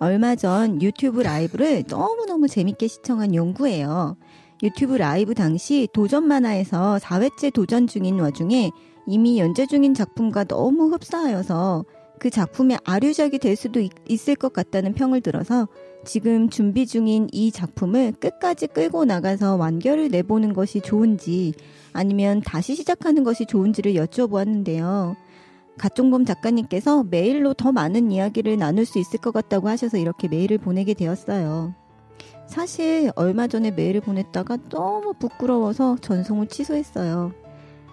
얼마 전 유튜브 라이브를 너무너무 재밌게 시청한 용구예요. 유튜브 라이브 당시 도전 만화에서 4회째 도전 중인 와중에 이미 연재 중인 작품과 너무 흡사하여서 그 작품의 아류작이 될 수도 있, 있을 것 같다는 평을 들어서 지금 준비 중인 이 작품을 끝까지 끌고 나가서 완결을 내보는 것이 좋은지 아니면 다시 시작하는 것이 좋은지를 여쭤보았는데요. 가종범 작가님께서 메일로 더 많은 이야기를 나눌 수 있을 것 같다고 하셔서 이렇게 메일을 보내게 되었어요. 사실 얼마 전에 메일을 보냈다가 너무 부끄러워서 전송을 취소했어요.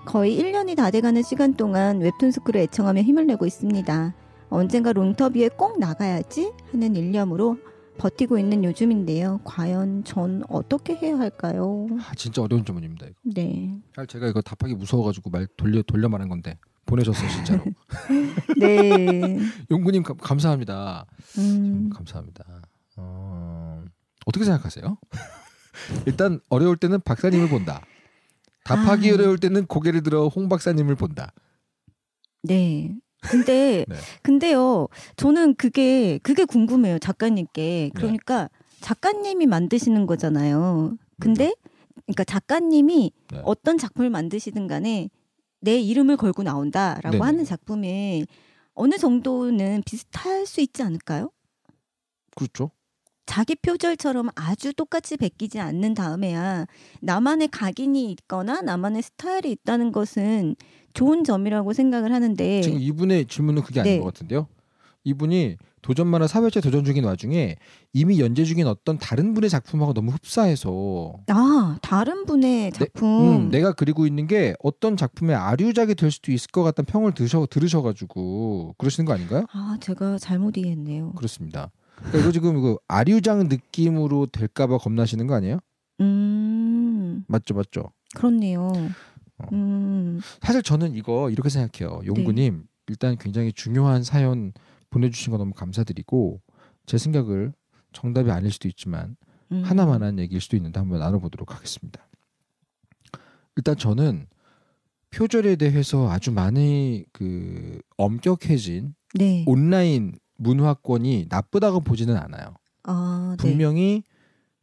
거의 1년이 다 돼가는 시간 동안 웹툰 스쿨을 애청하며 힘을 내고 있습니다. 언젠가 롱터비에꼭 나가야지 하는 일념으로 버티고 있는 요즘인데요. 과연 전 어떻게 해야 할까요? 아, 진짜 어려운 질문입니다. 이거. 네. 아, 제가 이거 답하기 무서워가지고 말 돌려 돌려 말한 건데 보내셨어요 진짜로. 네. 용구님 감사합니다. 음. 음. 감사합니다. 어... 어떻게 생각하세요? 일단 어려울 때는 박사님을 본다. 답하기 아. 어려울 때는 고개를 들어 홍 박사님을 본다. 네. 근데 네. 근데요. 저는 그게 그게 궁금해요. 작가님께. 네. 그러니까 작가님이 만드시는 거잖아요. 근데 음. 그러니까 작가님이 네. 어떤 작품을 만드시든 간에 내 이름을 걸고 나온다라고 네네. 네, 하는 네. 작품이 어느 정도는 비슷할 수 있지 않을까요? 그렇죠. 자기 표절처럼 아주 똑같이 베끼지 않는 다음에야 나만의 각인이 있거나 나만의 스타일이 있다는 것은 좋은 점이라고 생각을 하는데 지금 이분의 질문은 그게 아닌 네. 것 같은데요. 이분이 도전만화 사회체 도전 중인 와중에 이미 연재 중인 어떤 다른 분의 작품하고 너무 흡사해서 아 다른 분의 네, 작품 내, 음, 내가 그리고 있는 게 어떤 작품의 아류작이 될 수도 있을 것 같다는 평을 들으셔 들으셔가지고 그러시는 거 아닌가요? 아 제가 잘못 이해했네요. 그렇습니다. 그러니까 이거 지금 이거 아류장 느낌으로 될까봐 겁나시는 거 아니에요? 음. 맞죠, 맞죠. 그렇네요. 어. 음. 사실 저는 이거 이렇게 생각해요. 용구님 네. 일단 굉장히 중요한 사연 보내주신 거 너무 감사드리고 제 생각을 정답이 아닐 수도 있지만 음. 하나만한 얘기일 수도 있는데 한번 나눠보도록 하겠습니다. 일단 저는 표절에 대해서 아주 많이 그 엄격해진 네. 온라인 문화권이 나쁘다고 보지는 않아요. 아, 네. 분명히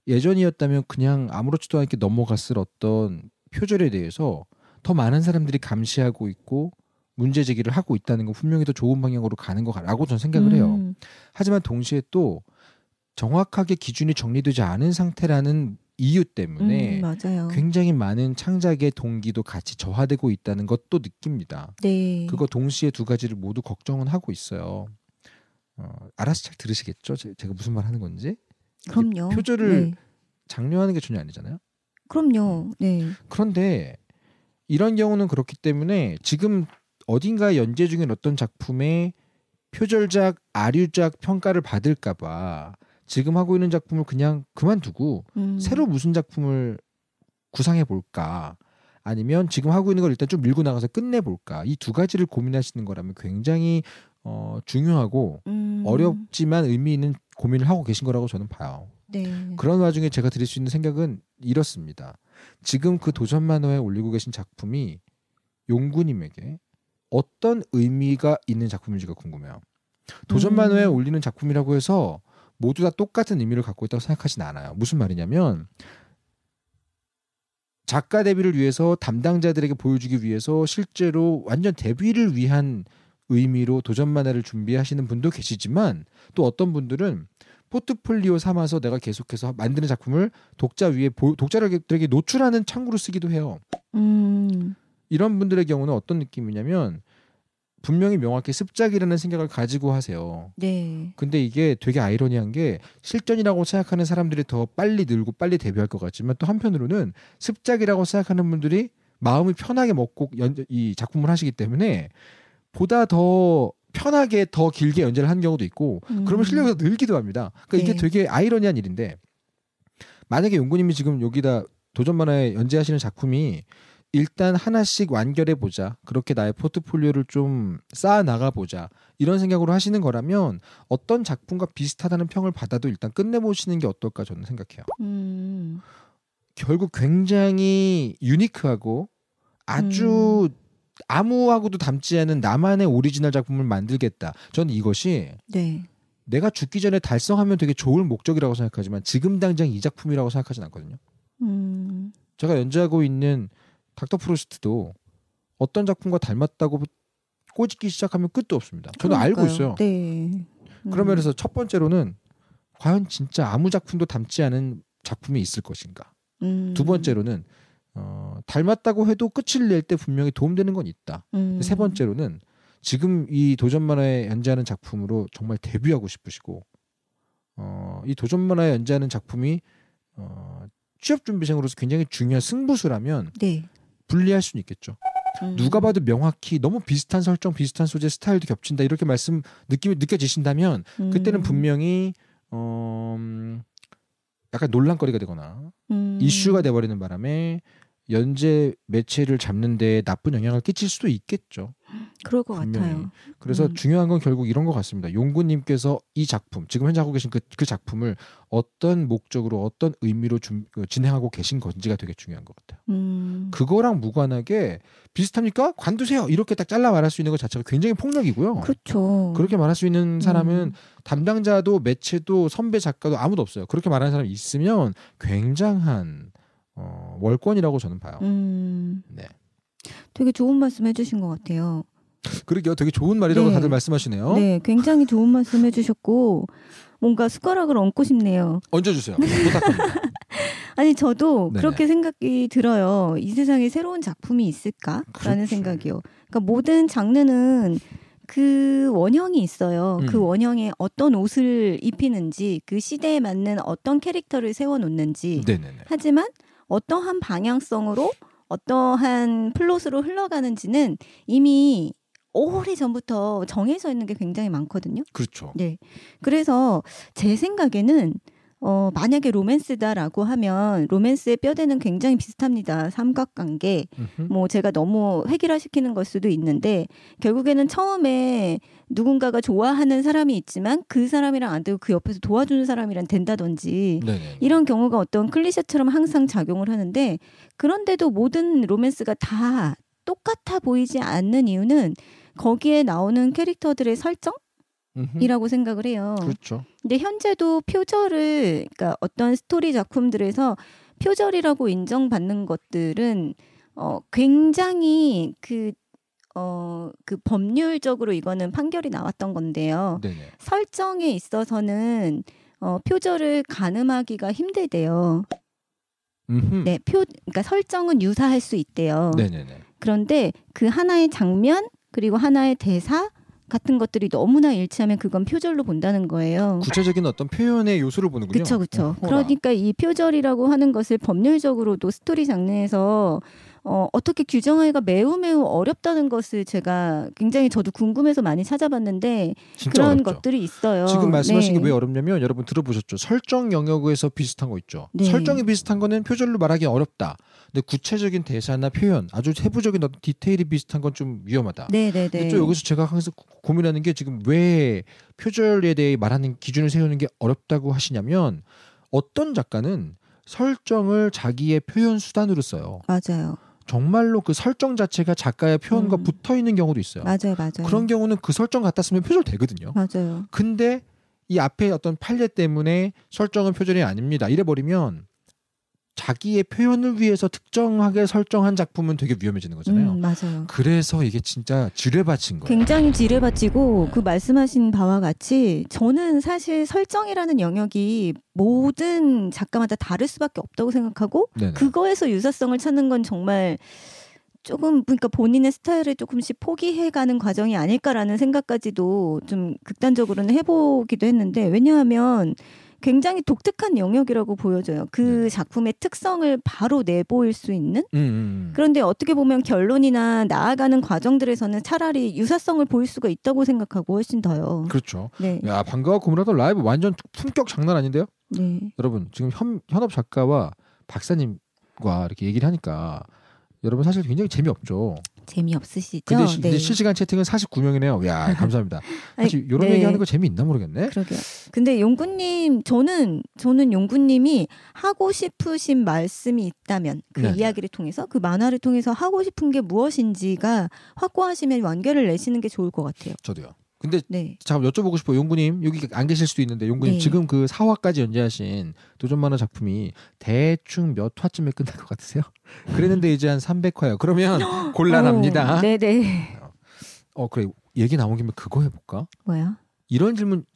예전이었다면 그냥 아무렇지도 않게 넘어갔을 어떤 표절에 대해서 더 많은 사람들이 감시하고 있고 문제 제기를 하고 있다는 건 분명히 더 좋은 방향으로 가는 거라고 저는 생각을 음. 해요. 하지만 동시에 또 정확하게 기준이 정리되지 않은 상태라는 이유 때문에 음, 굉장히 많은 창작의 동기도 같이 저하되고 있다는 것도 느낍니다. 네. 그거 동시에 두 가지를 모두 걱정은 하고 있어요. 어, 알아서 잘 들으시겠죠? 제, 가 무슨 말 하는 건지. 그럼요. 표절을 네. 장려하는 게 전혀 아니잖아요. 그럼요. 어. 네. 그런데 이런 경우는 그렇기 때문에 지금 어딘가 연재 중인 어떤 작품에 표절작, 아류작 평가를 받을까봐 지금 하고 있는 작품을 그냥 그만두고 음. 새로 무슨 작품을 구상해 볼까 아니면 지금 하고 있는 걸 일단 좀 밀고 나가서 끝내 볼까 이 두 가지를 고민하시는 거라면 굉장히 어, 중요하고 음. 어렵지만 의미 있는 고민을 하고 계신 거라고 저는 봐요. 네. 그런 와중에 제가 드릴 수 있는 생각은 이렇습니다. 지금 그 도전 만화에 올리고 계신 작품이 용구님에게 어떤 의미가 있는 작품인지가 궁금해요. 도전 만화에 음. 올리는 작품이라고 해서 모두 다 똑같은 의미를 갖고 있다고 생각하진 않아요. 무슨 말이냐면 작가 데뷔를 위해서 담당자들에게 보여주기 위해서 실제로 완전 데뷔를 위한 의미로 도전 만화를 준비하시는 분도 계시지만 또 어떤 분들은 포트폴리오 삼아서 내가 계속해서 만드는 작품을 독자 위에 보, 독자들에게 노출하는 창구로 쓰기도 해요. 음. 이런 분들의 경우는 어떤 느낌이냐면 분명히 명확히 습작이라는 생각을 가지고 하세요. 네. 근데 이게 되게 아이러니한 게 실전이라고 생각하는 사람들이 더 빨리 늘고 빨리 데뷔할 것 같지만 또 한편으로는 습작이라고 생각하는 분들이 마음이 편하게 먹고 연, 이 작품을 하시기 때문에 보다 더 편하게 더 길게 연재를 한 경우도 있고 음. 그러면 실력이 더 늘기도 합니다. 그러니까 이게 네. 되게 아이러니한 일인데 만약에 용구님이 지금 여기다 도전 만화에 연재하시는 작품이 일단 하나씩 완결해 보자. 그렇게 나의 포트폴리오를 좀 쌓아 나가 보자. 이런 생각으로 하시는 거라면 어떤 작품과 비슷하다는 평을 받아도 일단 끝내 보시는 게 어떨까 저는 생각해요. 음. 결국 굉장히 유니크하고 아주 음. 아무하고도 닮지 않은 나만의 오리지널 작품을 만들겠다. 저는 이것이 네. 내가 죽기 전에 달성하면 되게 좋을 목적이라고 생각하지만 지금 당장 이 작품이라고 생각하진 않거든요. 음. 제가 연주하고 있는 닥터 프로스트도 어떤 작품과 닮았다고 꼬집기 시작하면 끝도 없습니다. 저도 그러니까요. 알고 있어요. 네. 음. 그런 면에서 첫 번째로는 과연 진짜 아무 작품도 닮지 않은 작품이 있을 것인가. 음. 두 번째로는 어, 닮았다고 해도 끝을 낼 때 분명히 도움되는 건 있다. 음. 세 번째로는 지금 이 도전 만화에 연재하는 작품으로 정말 데뷔하고 싶으시고 어, 이 도전 만화에 연재하는 작품이 어, 취업 준비생으로서 굉장히 중요한 승부수라면 네. 분리할 수는 있겠죠. 음. 누가 봐도 명확히 너무 비슷한 설정, 비슷한 소재, 스타일도 겹친다 이렇게 말씀 느낌이 느껴지신다면 음. 그때는 분명히 어, 음, 약간 논란거리가 되거나 음. 이슈가 돼버리는 바람에 연재 매체를 잡는 데 나쁜 영향을 끼칠 수도 있겠죠. 그럴 것 분명히. 같아요. 그래서 음. 중요한 건 결국 이런 것 같습니다. 용구님께서 이 작품, 지금 현재 하고 계신 그, 그 작품을 어떤 목적으로 어떤 의미로 준, 어, 진행하고 계신 건지가 되게 중요한 것 같아요. 음. 그거랑 무관하게 비슷합니까? 관두세요. 이렇게 딱 잘라 말할 수 있는 것 자체가 굉장히 폭력이고요. 그렇죠. 그렇게 말할 수 있는 사람은 음. 담당자도 매체도 선배 작가도 아무도 없어요. 그렇게 말하는 사람이 있으면 굉장한 어, 월권이라고 저는 봐요. 음. 네. 되게 좋은 말씀 해주신 것 같아요. 그러게요. 되게 좋은 말이라고 네. 다들 말씀하시네요. 네, 굉장히 좋은 말씀 해주셨고 뭔가 숟가락을 얹고 싶네요. 얹어주세요. 아니 저도 네네. 그렇게 생각이 들어요. 이 세상에 새로운 작품이 있을까라는 그렇죠. 생각이요. 그러니까 모든 장르는 그 원형이 있어요. 음. 그 원형에 어떤 옷을 입히는지 그 시대에 맞는 어떤 캐릭터를 세워놓는지. 네네네. 하지만 어떠한 방향성으로 어떠한 플롯으로 흘러가는지는 이미 오래 전부터 정해져 있는 게 굉장히 많거든요. 그렇죠. 네. 그래서 제 생각에는 어, 만약에 로맨스다라고 하면 로맨스의 뼈대는 굉장히 비슷합니다. 삼각관계. 으흠. 뭐 제가 너무 획일화시키는 걸 수도 있는데 결국에는 처음에 누군가가 좋아하는 사람이 있지만 그 사람이랑 안 되고 그 옆에서 도와주는 사람이랑 된다든지 네네. 이런 경우가 어떤 클리셰처럼 항상 작용을 하는데 그런데도 모든 로맨스가 다 똑같아 보이지 않는 이유는 거기에 나오는 캐릭터들의 설정 이라고 생각을 해요. 그렇죠. 근데 현재도 표절을 그러니까 어떤 스토리 작품들에서 표절이라고 인정받는 것들은 어 굉장히 그 어, 그 법률적으로 이거는 판결이 나왔던 건데요. 네네. 설정에 있어서는 어, 표절을 가늠하기가 힘들대요. 음흠. 네, 표 그러니까 설정은 유사할 수 있대요. 네네네. 그런데 그 하나의 장면 그리고 하나의 대사 같은 것들이 너무나 일치하면 그건 표절로 본다는 거예요. 구체적인 어떤 표현의 요소를 보는군요. 그렇죠, 그렇죠. 그러니까 이 표절이라고 하는 것을 법률적으로도 스토리 장르에서 어, 어떻게 규정하기가 매우 매우 어렵다는 것을 제가 굉장히 저도 궁금해서 많이 찾아봤는데 그런 어렵죠. 것들이 있어요. 지금 말씀하신 네. 게왜 어렵냐면 여러분 들어보셨죠? 설정 영역에서 비슷한 거 있죠. 네. 설정이 비슷한 거는 표절로 말하기 어렵다. 근데 구체적인 대사나 표현, 아주 세부적인 어떤 디테일이 비슷한 건 좀 위험하다. 네네네. 네, 네. 또 여기서 제가 항상 고민하는 게 지금 왜 표절에 대해 말하는 기준을 세우는 게 어렵다고 하시냐면 어떤 작가는 설정을 자기의 표현 수단으로 써요. 맞아요. 정말로 그 설정 자체가 작가의 표현과 음. 붙어 있는 경우도 있어요. 맞아요, 맞아요. 그런 경우는 그 설정 같았으면 표절되거든요. 맞아요. 근데 이 앞에 어떤 판례 때문에 설정은 표절이 아닙니다. 이래 버리면 자기의 표현을 위해서 특정하게 설정한 작품은 되게 위험해지는 거잖아요. 음, 맞아요. 그래서 이게 진짜 지뢰받친 거예요. 굉장히 지뢰받치고 그 말씀하신 바와 같이 저는 사실 설정이라는 영역이 모든 작가마다 다를 수밖에 없다고 생각하고 네네. 그거에서 유사성을 찾는 건 정말 조금 그러니까 본인의 스타일을 조금씩 포기해가는 과정이 아닐까라는 생각까지도 좀 극단적으로는 해보기도 했는데 왜냐하면 굉장히 독특한 영역이라고 보여져요. 그 작품의 특성을 바로 내보일 수 있는. 음, 음, 음. 그런데 어떻게 보면 결론이나 나아가는 과정들에서는 차라리 유사성을 보일 수가 있다고 생각하고 훨씬 더요. 그렇죠. 네. 야방가후 고무라도 라이브 완전 품격 장난 아닌데요? 네. 여러분 지금 현, 현업 작가와 박사님과 이렇게 얘기를 하니까 여러분 사실 굉장히 재미없죠. 재미없으시죠? 근데, 시, 네. 근데 실시간 채팅은 49명이네요. 야 감사합니다. 사실 이런 네. 얘기하는 거 재미있나 모르겠네. 그러게요. 근데 용구님 저는 저는 용구님이 하고 싶으신 말씀이 있다면 그 네. 이야기를 통해서 그 만화를 통해서 하고 싶은 게 무엇인지가 확고하시면 완결을 내시는 게 좋을 것 같아요. 저도요. 근데 네. 잠 여쭤보고 싶어요. 용구님 여기 안 계실 수도 있는데 용구님 네. 지금 그사화까지 연재하신 도전 만화 작품이 대충 몇 화쯤에 끝날 것 같으세요? 그랬는데 이제 한 300화요. 그러면 곤란합니다. 오, 어, 네네. 어 그래 얘기 나온 김에 그거 해볼까? 뭐야? 이런 질문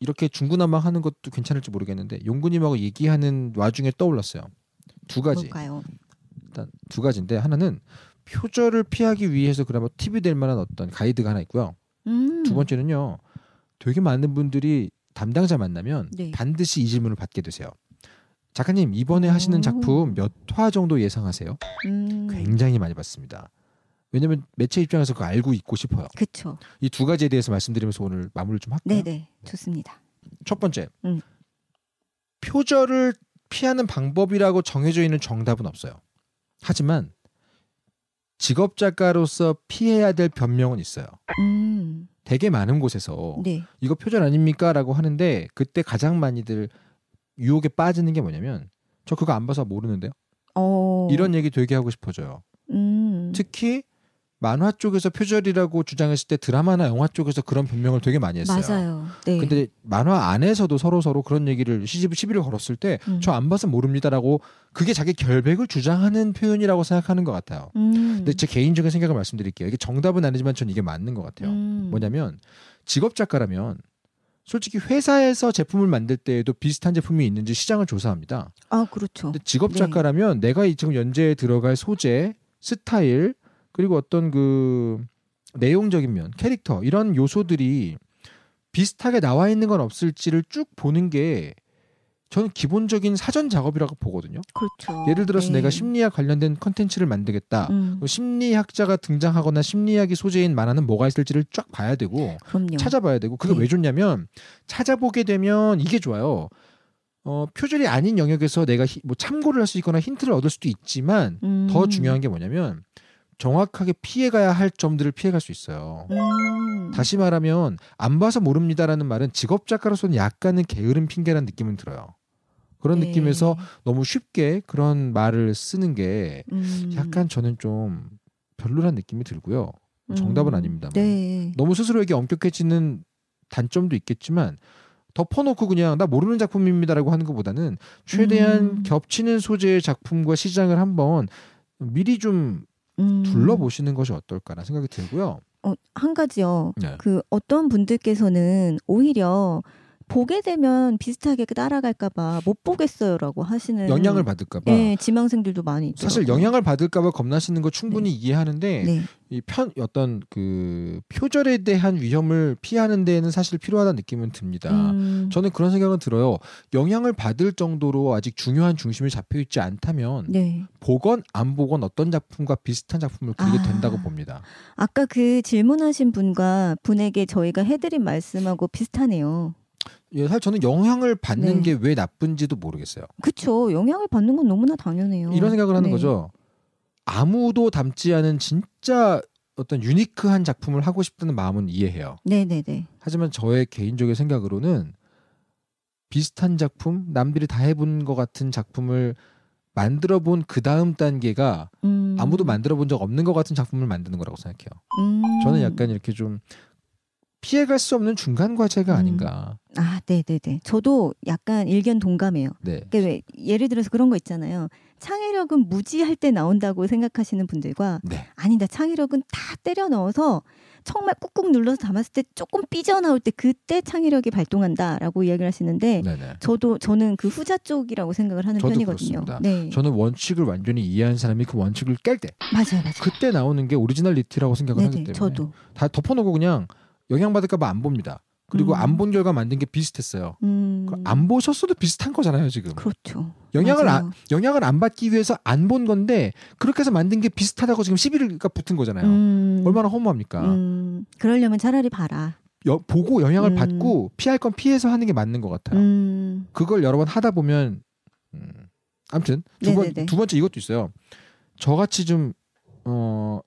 이렇게 중구난방 하는 것도 괜찮을지 모르겠는데 용구님하고 얘기하는 와중에 떠올랐어요. 두 가지. 뭘까요? 일단 두 가지인데 하나는 표절을 피하기 위해서 그러면 팁이 될 만한 어떤 가이드가 하나 있고요. 음. 두 음. 번째는요. 되게 많은 분들이 담당자 만나면 네. 반드시 이 질문을 받게 되세요. 작가님 이번에 오. 하시는 작품 몇 화 정도 예상하세요? 음. 굉장히 많이 받습니다. 왜냐하면 매체 입장에서 그 알고 있고 싶어요. 그렇죠. 이 두 가지에 대해서 말씀드리면서 오늘 마무리를 좀 할까요? 네네 좋습니다. 첫 번째 음. 표절을 피하는 방법이라고 정해져 있는 정답은 없어요. 하지만 직업 작가로서 피해야 될 변명은 있어요. 음. 되게 많은 곳에서 네. 이거 표절 아닙니까라고 하는데 그때 가장 많이들 유혹에 빠지는 게 뭐냐면 저 그거 안 봐서 모르는데요. 어... 이런 얘기 되게 하고 싶어져요. 음... 특히 만화 쪽에서 표절이라고 주장했을 때 드라마나 영화 쪽에서 그런 변명을 되게 많이 했어요. 맞아요. 네. 근데 만화 안에서도 서로 서로 그런 얘기를 시집 시비를 걸었을 때 저안 음. 봐서 모릅니다라고 그게 자기 결백을 주장하는 표현이라고 생각하는 것 같아요. 음. 근데 제 개인적인 생각을 말씀드릴게요. 이게 정답은 아니지만 전 이게 맞는 것 같아요. 음. 뭐냐면 직업 작가라면 솔직히 회사에서 제품을 만들 때에도 비슷한 제품이 있는지 시장을 조사합니다. 아 그렇죠. 근데 직업 네. 작가라면 네. 내가 이 지금 연재에 들어갈 소재, 스타일 그리고 어떤 그 내용적인 면, 캐릭터 이런 요소들이 비슷하게 나와 있는 건 없을지를 쭉 보는 게 저는 기본적인 사전 작업이라고 보거든요. 그렇죠. 예를 들어서 네. 내가 심리학 관련된 컨텐츠를 만들겠다. 음. 심리학자가 등장하거나 심리학이 소재인 만화는 뭐가 있을지를 쫙 봐야 되고 그럼요. 찾아봐야 되고 그게 네. 왜 좋냐면 찾아보게 되면 이게 좋아요. 어, 표절이 아닌 영역에서 내가 히, 뭐 참고를 할 수 있거나 힌트를 얻을 수도 있지만 음. 더 중요한 게 뭐냐면 정확하게 피해가야 할 점들을 피해갈 수 있어요. 음. 다시 말하면 안 봐서 모릅니다라는 말은 직업 작가로서는 약간은 게으른 핑계란 느낌은 들어요. 그런 예. 느낌에서 너무 쉽게 그런 말을 쓰는 게 음. 약간 저는 좀 별로란 느낌이 들고요. 정답은 음. 아닙니다만 네. 너무 스스로에게 엄격해지는 단점도 있겠지만 덮어놓고 그냥 나 모르는 작품입니다라고 하는 것보다는 최대한 음. 겹치는 소재의 작품과 시장을 한번 미리 좀 음. 둘러보시는 것이 어떨까라는 생각이 들고요. 어, 한 가지요. 네. 그 어떤 분들께서는 오히려 보게 되면 비슷하게 따라갈까봐 못 보겠어요라고 하시는 영향을 받을까봐 네, 예, 지망생들도 많이 있더라고요. 사실 영향을 받을까봐 겁나시는 거 충분히 네. 이해하는데 네. 이편 어떤 그 표절에 대한 위험을 피하는 데에는 사실 필요하다 는 느낌은 듭니다. 음. 저는 그런 생각은 들어요. 영향을 받을 정도로 아직 중요한 중심이 잡혀 있지 않다면 네. 보건 안 보건 어떤 작품과 비슷한 작품을 그리게 아. 된다고 봅니다. 아까 그 질문하신 분과 분에게 저희가 해드린 말씀하고 비슷하네요. 예, 사실 저는 영향을 받는 네. 게왜 나쁜지도 모르겠어요. 그렇죠. 영향을 받는 건 너무나 당연해요. 이런 생각을 하는 네. 거죠. 아무도 닮지 않은 진짜 어떤 유니크한 작품을 하고 싶다는 마음은 이해해요. 네네네. 하지만 저의 개인적인 생각으로는 비슷한 작품, 남들이 다 해본 것 같은 작품을 만들어 본그 다음 단계가 음. 아무도 만들어 본 적 없는 것 같은 작품을 만드는 거라고 생각해요. 음. 저는 약간 이렇게 좀 피해갈 수 없는 중간 과제가 음. 아닌가. 아, 네, 네, 네. 저도 약간 일견 동감해요. 네. 그러니까 왜 예를 들어서 그런 거 있잖아요. 창의력은 무지할 때 나온다고 생각하시는 분들과 네. 아니다 창의력은 다 때려 넣어서 정말 꾹꾹 눌러서 담았을 때 조금 삐져나올 때 그때 창의력이 발동한다라고 이야기를 하시는데 네네. 저도 저는 그 후자 쪽이라고 생각을 하는 편이거든요. 그렇습니다. 네. 저는 원칙을 완전히 이해한 사람이 그 원칙을 깰때 맞아요, 맞아요. 그때 나오는 게 오리지널리티라고 생각을 네네, 하기 때문에 저도. 다 덮어놓고 그냥 영향받을까봐 안 봅니다. 그리고 음. 안본 결과 만든 게 비슷했어요. 음. 안 보셨어도 비슷한 거잖아요, 지금. 그렇죠. 영향을 안, 영향을 안 받기 위해서 안 본 건데 그렇게 해서 만든 게 비슷하다고 지금 시비가 붙은 거잖아요. 음. 얼마나 허무합니까? 음. 그러려면 차라리 봐라. 여, 보고 영향을 음. 받고 피할 건 피해서 하는 게 맞는 것 같아요. 음. 그걸 여러 번 하다 보면 음, 아무튼 두, 번, 두 번째 이것도 있어요. 저같이 좀 어,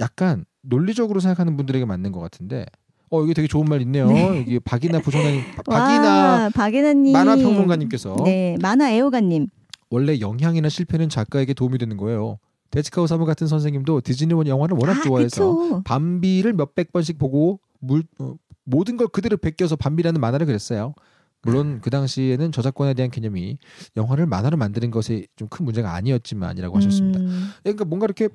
약간 논리적으로 생각하는 분들에게 맞는 것 같은데 어 이게 되게 좋은 말 있네요. 네. 여기 박이나 부총님 박이나 박이나님 만화 평론가님께서 네 만화 애호가님 원래 영향이나 실패는 작가에게 도움이 되는 거예요. 데츠카우 사무 같은 선생님도 디즈니원 영화를 워낙 아, 좋아해서 그쵸. 밤비를 몇백 번씩 보고 물, 어, 모든 걸 그대로 베껴서 밤비라는 만화를 그렸어요. 물론 그 당시에는 저작권에 대한 개념이 영화를 만화로 만드는 것에 좀 큰 문제가 아니었지만이라고 하셨습니다. 음. 예, 그러니까 뭔가 이렇게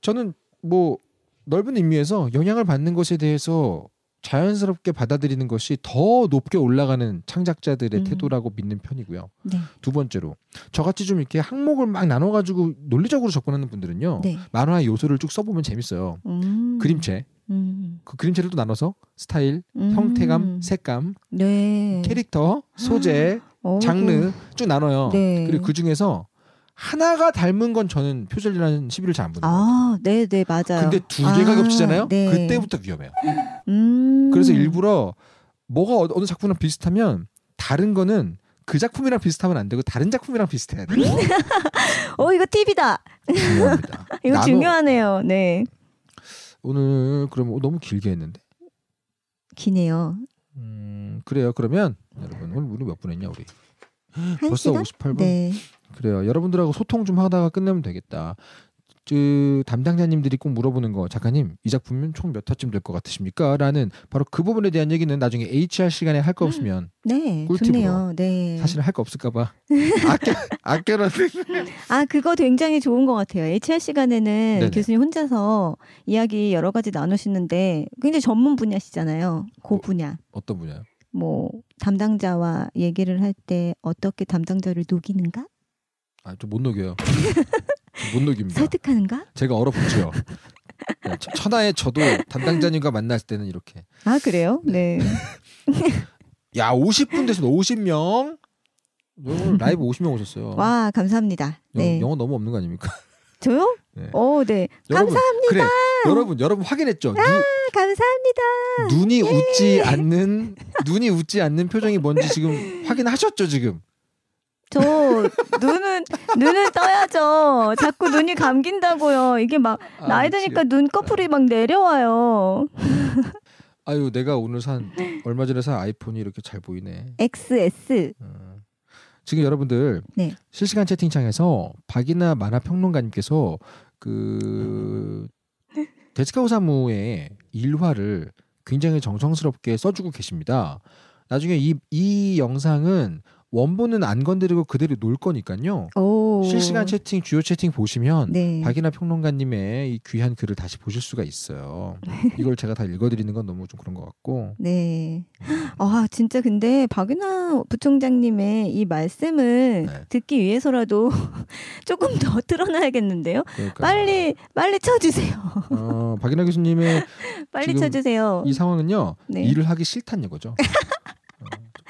저는 뭐 넓은 의미에서 영향을 받는 것에 대해서 자연스럽게 받아들이는 것이 더 높게 올라가는 창작자들의 음. 태도라고 믿는 편이고요. 네. 두 번째로 저같이 좀 이렇게 항목을 막 나눠가지고 논리적으로 접근하는 분들은요. 네. 만화의 요소를 쭉 써보면 재밌어요. 음. 그림체. 음. 그 그림체를 또 나눠서 스타일, 음. 형태감, 색감, 네. 캐릭터, 소재, 아, 장르 쭉 나눠요. 네. 그리고 그 중에서 하나가 닮은 건 저는 표절이라는 시비를 잘안 보는 아, 네, 네, 맞아요. 근데 두 개가 아, 겹치잖아요. 네. 그때부터 위험해요. 음. 그래서 일부러 뭐가 어느 작품이랑 비슷하면 다른 거는 그 작품이랑 비슷하면 안 되고 다른 작품이랑 비슷해야 돼요. 어, 이거 팁이다. 이거 나눠... 중요하네요. 네. 오늘 그럼 어, 너무 길게 했는데. 기네요. 음, 그래요. 그러면 여러분 오늘 몇분 했냐 우리? 벌써 58분. 네. 그래요. 여러분들하고 소통 좀 하다가 끝내면 되겠다. 그 담당자님들이 꼭 물어보는 거 작가님 이 작품은 총 몇 화쯤 될 것 같으십니까? 라는 바로 그 부분에 대한 얘기는 나중에 HR 시간에 할거 음. 없으면 네 꿀팁으로 네. 사실 할거 없을까봐 아껴 아껴라는 아 그거 굉장히 좋은 것 같아요. HR 시간에는 네네. 교수님 혼자서 이야기 여러 가지 나누시는데 굉장히 전문 분야시잖아요. 그 분야 뭐, 어떤 분야요? 뭐 담당자와 얘기를 할 때 어떻게 담당자를 녹이는가? 아, 좀 못 녹여요. 못 녹입니다. 설득하는가? 제가 얼어붙죠. 네, 천하에 저도 담당자님과 만날 때는 이렇게. 아 그래요? 네. 네. 야 50분 대신 50명. 라이브 50명 오셨어요. 와 감사합니다. 네. 영어 너무 없는 거 아닙니까? 저요? 네. 오, 어, 네. 여러분, 감사합니다. 그래, 여러분, 여러분 확인했죠? 아, 눈, 감사합니다. 눈이 예. 웃지 않는 눈이 웃지 않는 표정이 뭔지 지금 확인하셨죠, 지금? 저 눈은 눈은 떠야죠. 자꾸 눈이 감긴다고요. 이게 막 아, 나이 드니까 눈꺼풀이 네. 막 내려와요. 아유 내가 오늘 산 얼마 전에 산 아이폰이 이렇게 잘 보이네. XS. 어. 지금 여러분들 네. 실시간 채팅창에서 박이나 만화 평론가님께서 그 데스카우사무의 일화를 굉장히 정성스럽게 써주고 계십니다. 나중에 이, 이 영상은 원본은 안 건드리고 그대로 놓을 거니까요. 오. 실시간 채팅 주요 채팅 보시면 네. 박이나 평론가님의 이 귀한 글을 다시 보실 수가 있어요. 이걸 제가 다 읽어드리는 건 너무 좀 그런 것 같고. 네. 음. 아 진짜 근데 박이나 부총장님의 이 말씀을 네. 듣기 위해서라도 조금 더 드러나야겠는데요. 빨리 빨리 쳐주세요. 어, 박이나 교수님의 빨리 쳐주세요. 이 상황은요 네. 일을 하기 싫다는 거죠.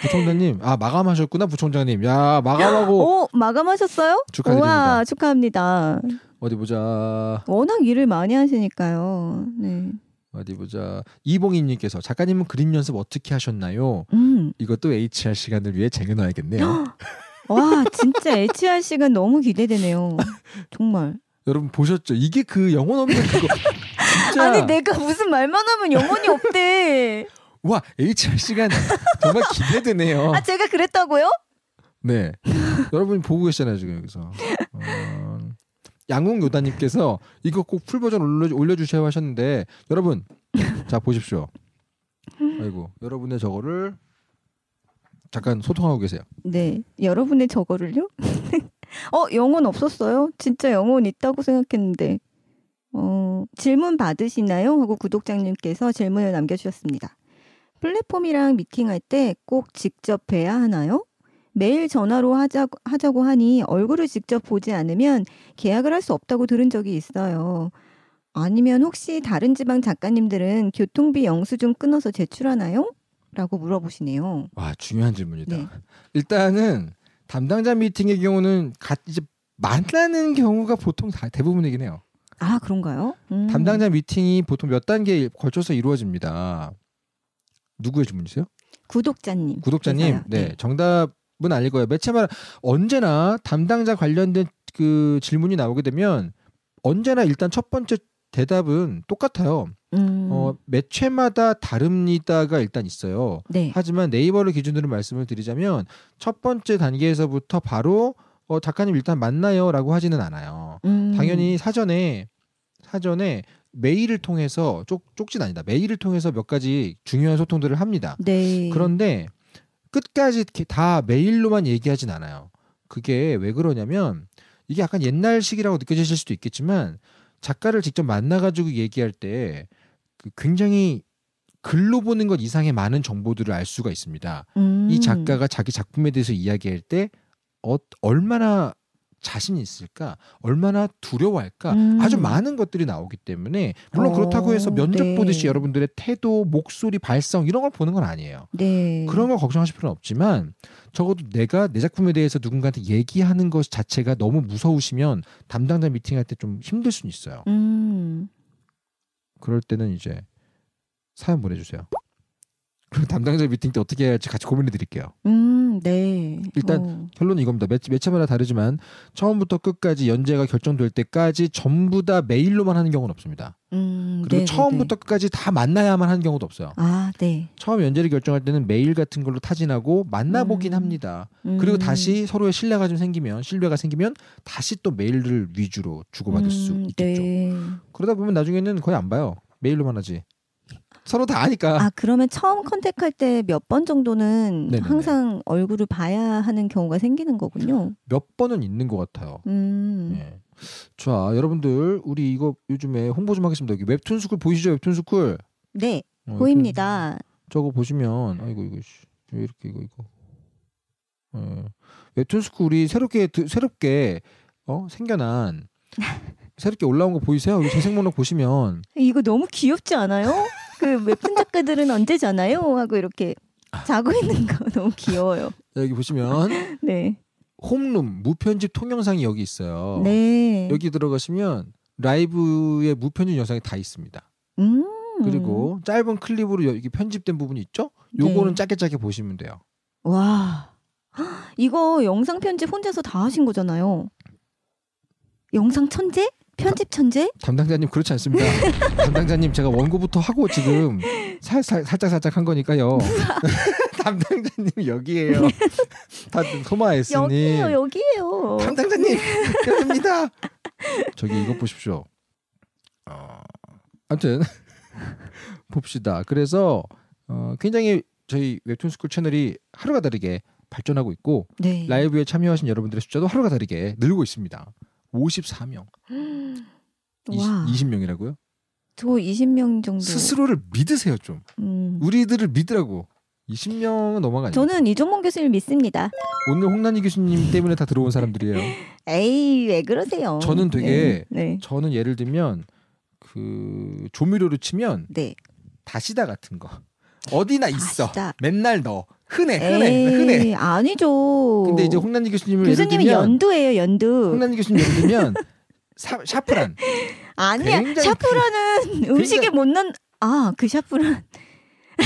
부총장님, 아 마감하셨구나 부총장님. 야 마감하고. 오 어, 마감하셨어요? 축하드립니다. 우와, 축하합니다. 어디 보자. 워낙 일을 많이 하시니까요. 네. 어디 보자. 이봉임님께서 작가님은 그림 연습 어떻게 하셨나요? 음. 이것도 HR 시간을 위해 쟁여놔야겠네요. 와 진짜 HR 시간 너무 기대되네요. 정말. 여러분 보셨죠? 이게 그 영혼 없는 그거. 진짜. 아니 내가 무슨 말만 하면 영혼이 없대. 와 HR 시간 정말 기대되네요. 아 제가 그랬다고요? 네. 여러분 보고 계시잖아요 지금 여기서. 어, 양궁 요단님께서 이거 꼭풀 버전 올려 올려주셔야 하셨는데 여러분 자 보십시오. 아이고 여러분의 저거를 잠깐 소통하고 계세요. 네, 여러분의 저거를요? 어 영혼 없었어요? 진짜 영혼 있다고 생각했는데 어, 질문 받으시나요? 하고 구독자님께서 질문을 남겨주셨습니다. 플랫폼이랑 미팅할 때 꼭 직접 해야 하나요? 매일 전화로 하자고, 하자고 하니 얼굴을 직접 보지 않으면 계약을 할 수 없다고 들은 적이 있어요. 아니면 혹시 다른 지방 작가님들은 교통비 영수증 끊어서 제출하나요? 라고 물어보시네요. 와, 중요한 질문이다. 네. 일단은 담당자 미팅의 경우는 갓이 만나는 경우가 보통 다 대부분이긴 해요. 아, 그런가요? 음. 담당자 미팅이 보통 몇 단계에 걸쳐서 이루어집니다. 누구의 질문이세요? 구독자님. 구독자님. 네. 네. 정답은 아닐 거예요. 매체말 언제나 담당자 관련된 그 질문이 나오게 되면 언제나 일단 첫 번째 대답은 똑같아요. 음. 어, 매체마다 다릅니다가 일단 있어요. 네. 하지만 네이버를 기준으로 말씀을 드리자면 첫 번째 단계에서부터 바로 어, 작가님 일단 만나요라고 하지는 않아요. 음. 당연히 사전에 사전에 메일을 통해서 쪽, 쪽지는 아니다. 메일을 통해서 몇 가지 중요한 소통들을 합니다. 네. 그런데 끝까지 다 메일로만 얘기하진 않아요. 그게 왜 그러냐면 이게 약간 옛날식이라고 느껴지실 수도 있겠지만 작가를 직접 만나가지고 얘기할 때 그 굉장히 글로 보는 것 이상의 많은 정보들을 알 수가 있습니다. 음. 이 작가가 자기 작품에 대해서 이야기할 때 어, 얼마나 자신이 있을까 얼마나 두려워할까 음. 아주 많은 것들이 나오기 때문에 물론 어, 그렇다고 해서 어, 면접 네. 보듯이 여러분들의 태도 목소리 발성 이런 걸 보는 건 아니에요 네. 그런 걸 걱정하실 필요는 없지만 적어도 내가 내 작품에 대해서 누군가한테 얘기하는 것 자체가 너무 무서우시면 담당자 미팅할 때 좀 힘들 수는 있어요 음. 그럴 때는 이제 사연 보내주세요. 그럼 담당자 미팅 때 어떻게 해야 할지 같이 고민해 드릴게요. 음, 네. 일단 오. 어. 결론은 이겁니다. 매, 체마다 다르지만 처음부터 끝까지 연재가 결정될 때까지 전부 다 메일로만 하는 경우는 없습니다. 음, 그리고 네, 네 처음부터 네. 끝까지 다 만나야만 하는 경우도 없어요. 아, 네. 처음 연재를 결정할 때는 메일 같은 걸로 타진하고 만나보긴 음. 합니다. 음. 그리고 다시 서로의 신뢰가 좀 생기면 신뢰가 생기면 다시 또 메일을 위주로 주고받을 수 음, 네. 있겠죠. 네. 그러다 보면 나중에는 거의 안 봐요. 메일로만 하지. 서로 다 아니까. 아 그러면 처음 컨택할 때 몇 번 정도는 네네네. 항상 얼굴을 봐야 하는 경우가 생기는 거군요. 몇 번은 있는 것 같아요. 음. 네. 자 여러분들 우리 이거 요즘에 홍보 좀 하겠습니다. 여기 웹툰 스쿨 보이시죠? 웹툰 스쿨. 네 어, 보입니다. 저거 보시면 아이고 이거 이렇게 이거 이거. 어, 웹툰 스쿨이 새롭게 새롭게 어? 생겨난 새롭게 올라온 거 보이세요? 우리 재생목록 보시면 이거 너무 귀엽지 않아요? 그 웹툰 작가들은 언제 자나요? 하고 이렇게 자고 있는 거 너무 귀여워요. 여기 보시면 네. 홈룸 무편집 통영상이 여기 있어요. 네. 여기 들어가시면 라이브의 무편집 영상이 다 있습니다. 음. 그리고 짧은 클립으로 여기 편집된 부분이 있죠? 요거는 네. 짧게 짧게 보시면 돼요. 와. 이거 영상 편집 혼자서 다 하신 거잖아요. 영상 천재? 편집 천재? 담당자님 그렇지 않습니다. 담당자님 제가 원고부터 하고 지금 살, 살, 살짝 살짝 한 거니까요. 담당자님 여기에요. 다 소마에스님 여기요 여기에요. 담당자님 여기입니다. 저기 이거 보십시오. 어, 아무튼 봅시다. 그래서 어, 굉장히 저희 웹툰 스쿨 채널이 하루가 다르게 발전하고 있고 네. 라이브에 참여하신 여러분들의 숫자도 하루가 다르게 늘고 있습니다. 54명. 20, 명이라고요저 20명 정도. 스스로를 믿으세요 좀. 음. 우리들을 믿으라고. 20명은 넘어가요. 저는 이종문 교수님 믿습니다. 오늘 홍난희 교수님 때문에 다 들어온 사람들이에요. 에이 왜 그러세요? 저는 되게 네, 네. 저는 예를 들면 그 조미료로 치면 네. 다시다 같은 거 어디나 있어. 다시다. 맨날 넣어. 흔해, 흔해, 흔해. 아니죠. 근데 이제 홍란지 교수님을 교수님이 연두예요, 연두. 홍란지 교수님 연두면 사, 샤프란. 아니야, 샤프란은 그, 음식에 굉장히... 못넣 아, 그 샤프란.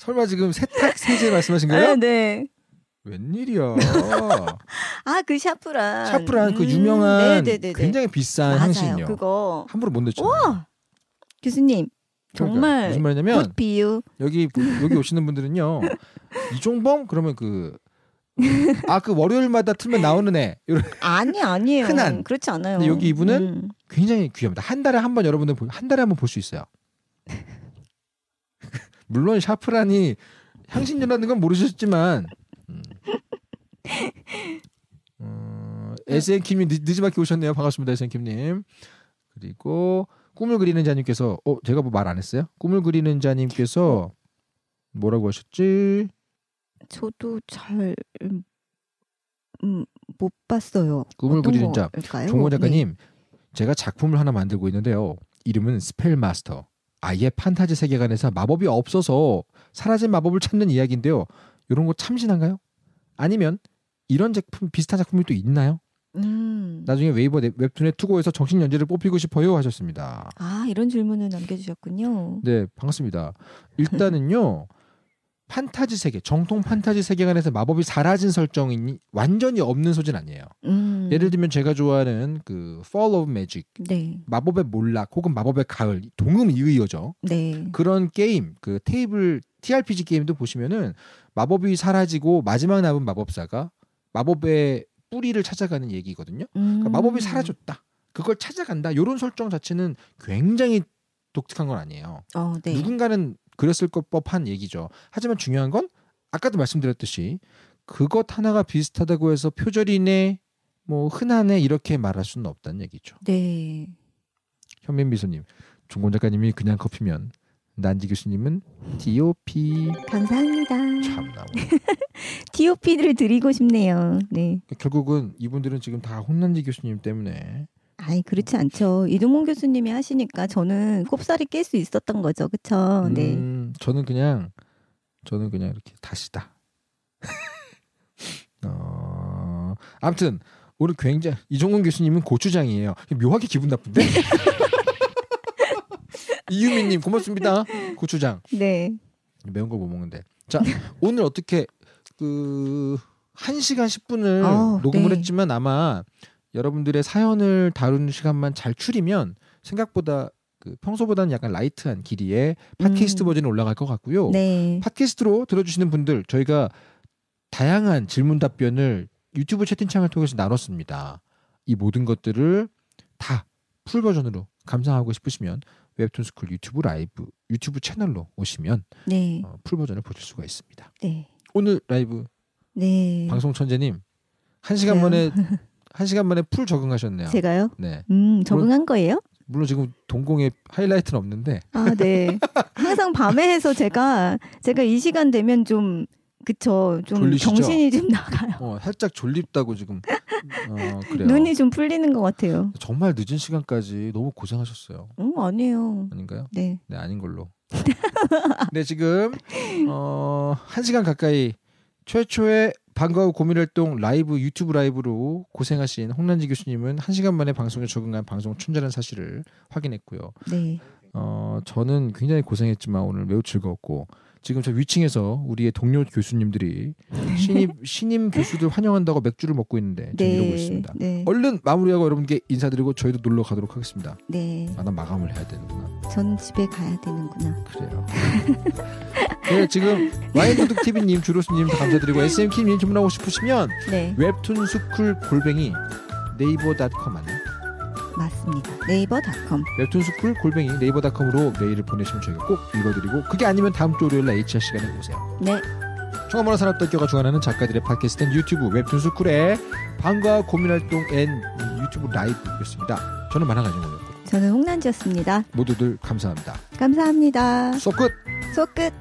설마 지금 세탁 세제 말씀하신 거예요? 아, 네. 웬일이야. 아, 그 샤프란. 샤프란 그 음, 유명한 음, 굉장히 비싼 맞아요, 향신료. 그거 함부로 못 넣죠. 교수님 그러니까 정말 그러니까 무슨 말이냐면 비유. 여기 여기 오시는 분들은요 이종범 그러면 그 아그 아, 그 월요일마다 틀면 나오는 애 이런 아니 아니에요 흔한 그렇지 않아요. 근데 여기 이분은 음. 굉장히 귀합니다. 한 달에 한 번 여러분들 한 달에 한 번 볼 수 있어요. 물론 샤프란이 향신료라는 건 모르셨지만 음. 어, SN킴님 늦, 늦지막히 오셨네요. 반갑습니다. SN킴님. 그리고 꿈을 그리는 자님께서 어 제가 뭐 말 안 했어요? 꿈을 그리는 자님께서 어. 뭐라고 하셨지? 저도 잘 음, 음 못 봤어요. 꿈을 그리는 자 종호 작가님 네. 제가 작품을 하나 만들고 있는데요. 이름은 스펠 마스터. 아예 판타지 세계관에서 마법이 없어서 사라진 마법을 찾는 이야기인데요. 이런 거 참신한가요? 아니면 이런 작품 비슷한 작품이 또 있나요? 음. 나중에 웨이버 네, 웹툰의투고에서 정신 연재를 뽑히고 싶어요 하셨습니다. 아 이런 질문을 남겨주셨군요. 네 반갑습니다. 일단은요 판타지 세계 정통 판타지 세계관에서 마법이 사라진 설정이 완전히 없는 소재 아니에요. 음. 예를 들면 제가 좋아하는 그 Fall of Magic, 네. 마법의 몰락 혹은 마법의 가을 동음 이의어죠. 네. 그런 게임 그 테이블 TRPG 게임도 보시면은 마법이 사라지고 마지막 남은 마법사가 마법의 뿌리를 찾아가는 얘기거든요. 음. 그러니까 마법이 음. 사라졌다. 그걸 찾아간다. 이런 설정 자체는 굉장히 독특한 건 아니에요. 어, 네. 누군가는 그랬을것 법한 얘기죠. 하지만 중요한 건 아까도 말씀드렸듯이 그것 하나가 비슷하다고 해서 표절이네, 뭐 흔하네 이렇게 말할 수는 없다는 얘기죠. 네. 현민 비소님 종곤 작가님이 그냥 커피면 난지 교수님은 DOP 감사합니다. 참나 DOP를 드리고 싶네요. 네. 결국은 이분들은 지금 다 혼난지 교수님 때문에 아니 그렇지 않죠. 이동훈 교수님이 하시니까 저는 꼽살이 깰 수 있었던 거죠. 그렇죠. 음, 저는 그냥 저는 그냥 이렇게 다시다. 어. 아무튼 우리 굉장히 이종훈 교수님은 고추장이에요. 묘하게 기분 나쁜데. 이유미님 고맙습니다. 고추장. 네. 매운 거못 뭐 먹는데. 자 오늘 어떻게 그 1시간 10분을 어, 아, 녹음을 네. 했지만 아마 여러분들의 사연을 다루는 시간만 잘 추리면 생각보다 그 평소보다는 약간 라이트한 길이에 음. 팟캐스트 음. 버전이 올라갈 것 같고요. 네. 팟캐스트로 들어주시는 분들 저희가 다양한 질문 답변을 유튜브 채팅창을 통해서 나눴습니다. 이 모든 것들을 다 풀 버전으로 감상하고 싶으시면 웹툰 스쿨 유튜브 라이브 유튜브 채널로 오시면 네. 어, 풀 버전을 보실 수가 있습니다. 네. 오늘 라이브 네. 방송 천재님 한 시간 만에 한 시간 만에 풀 적응하셨네요. 제가요? 네. 음, 적응한 물론, 거예요? 물론 지금 동공의 하이라이트는 없는데. 아, 네. 항상 밤에 해서 제가 제가 이 시간 되면 좀 그쵸. 좀 졸리시죠? 정신이 좀 나가요. 어, 살짝 졸립다고 지금. 어, 그래요. 눈이 좀 풀리는 것 같아요. 정말 늦은 시간까지 너무 고생하셨어요. 음, 아니에요. 아닌가요? 네. 네, 아닌 걸로. 네, 지금 어, 1시간 가까이 최초의 방과후 고민활동 라이브 유튜브 라이브로 고생하신 홍란지 교수님은 1시간 만에 방송에 적응한 방송 춘자한 사실을 확인했고요. 네. 어, 저는 굉장히 고생했지만 오늘 매우 즐거웠고 지금 저 위층에서 우리의 동료 교수님들이 네. 신입 신임 교수들 환영한다고 맥주를 먹고 있는데 지금 네. 이러고 있습니다. 네. 얼른 마무리하고 여러분께 인사드리고 저희도 놀러 가도록 하겠습니다. 네. 아, 난 마감을 해야 되는구나. 전 집에 가야 되는구나. 그래요. 네, 지금 와인도둑 TV님, 주로스님 감사드리고 SM킴님 주문하고 싶으시면 네. 웹툰 스쿨 골뱅이 네이버 c o 안에 맞습니다. 네이버닷컴. 웹툰스쿨 골뱅이 네이버닷컴으로 메일을 보내시면 저희가 꼭 읽어드리고 그게 아니면 다음 주 월요일 날 HR 시간에 오세요. 네. 청아문화 산업대교가 주관하는 작가들의 팟캐스트는 유튜브 웹툰스쿨의 방과 고민활동 앤 유튜브 라이브였습니다. 저는 만화가정이고요. 저는 홍난지였습니다. 모두들 감사합니다. 감사합니다. 소끝. 소끝.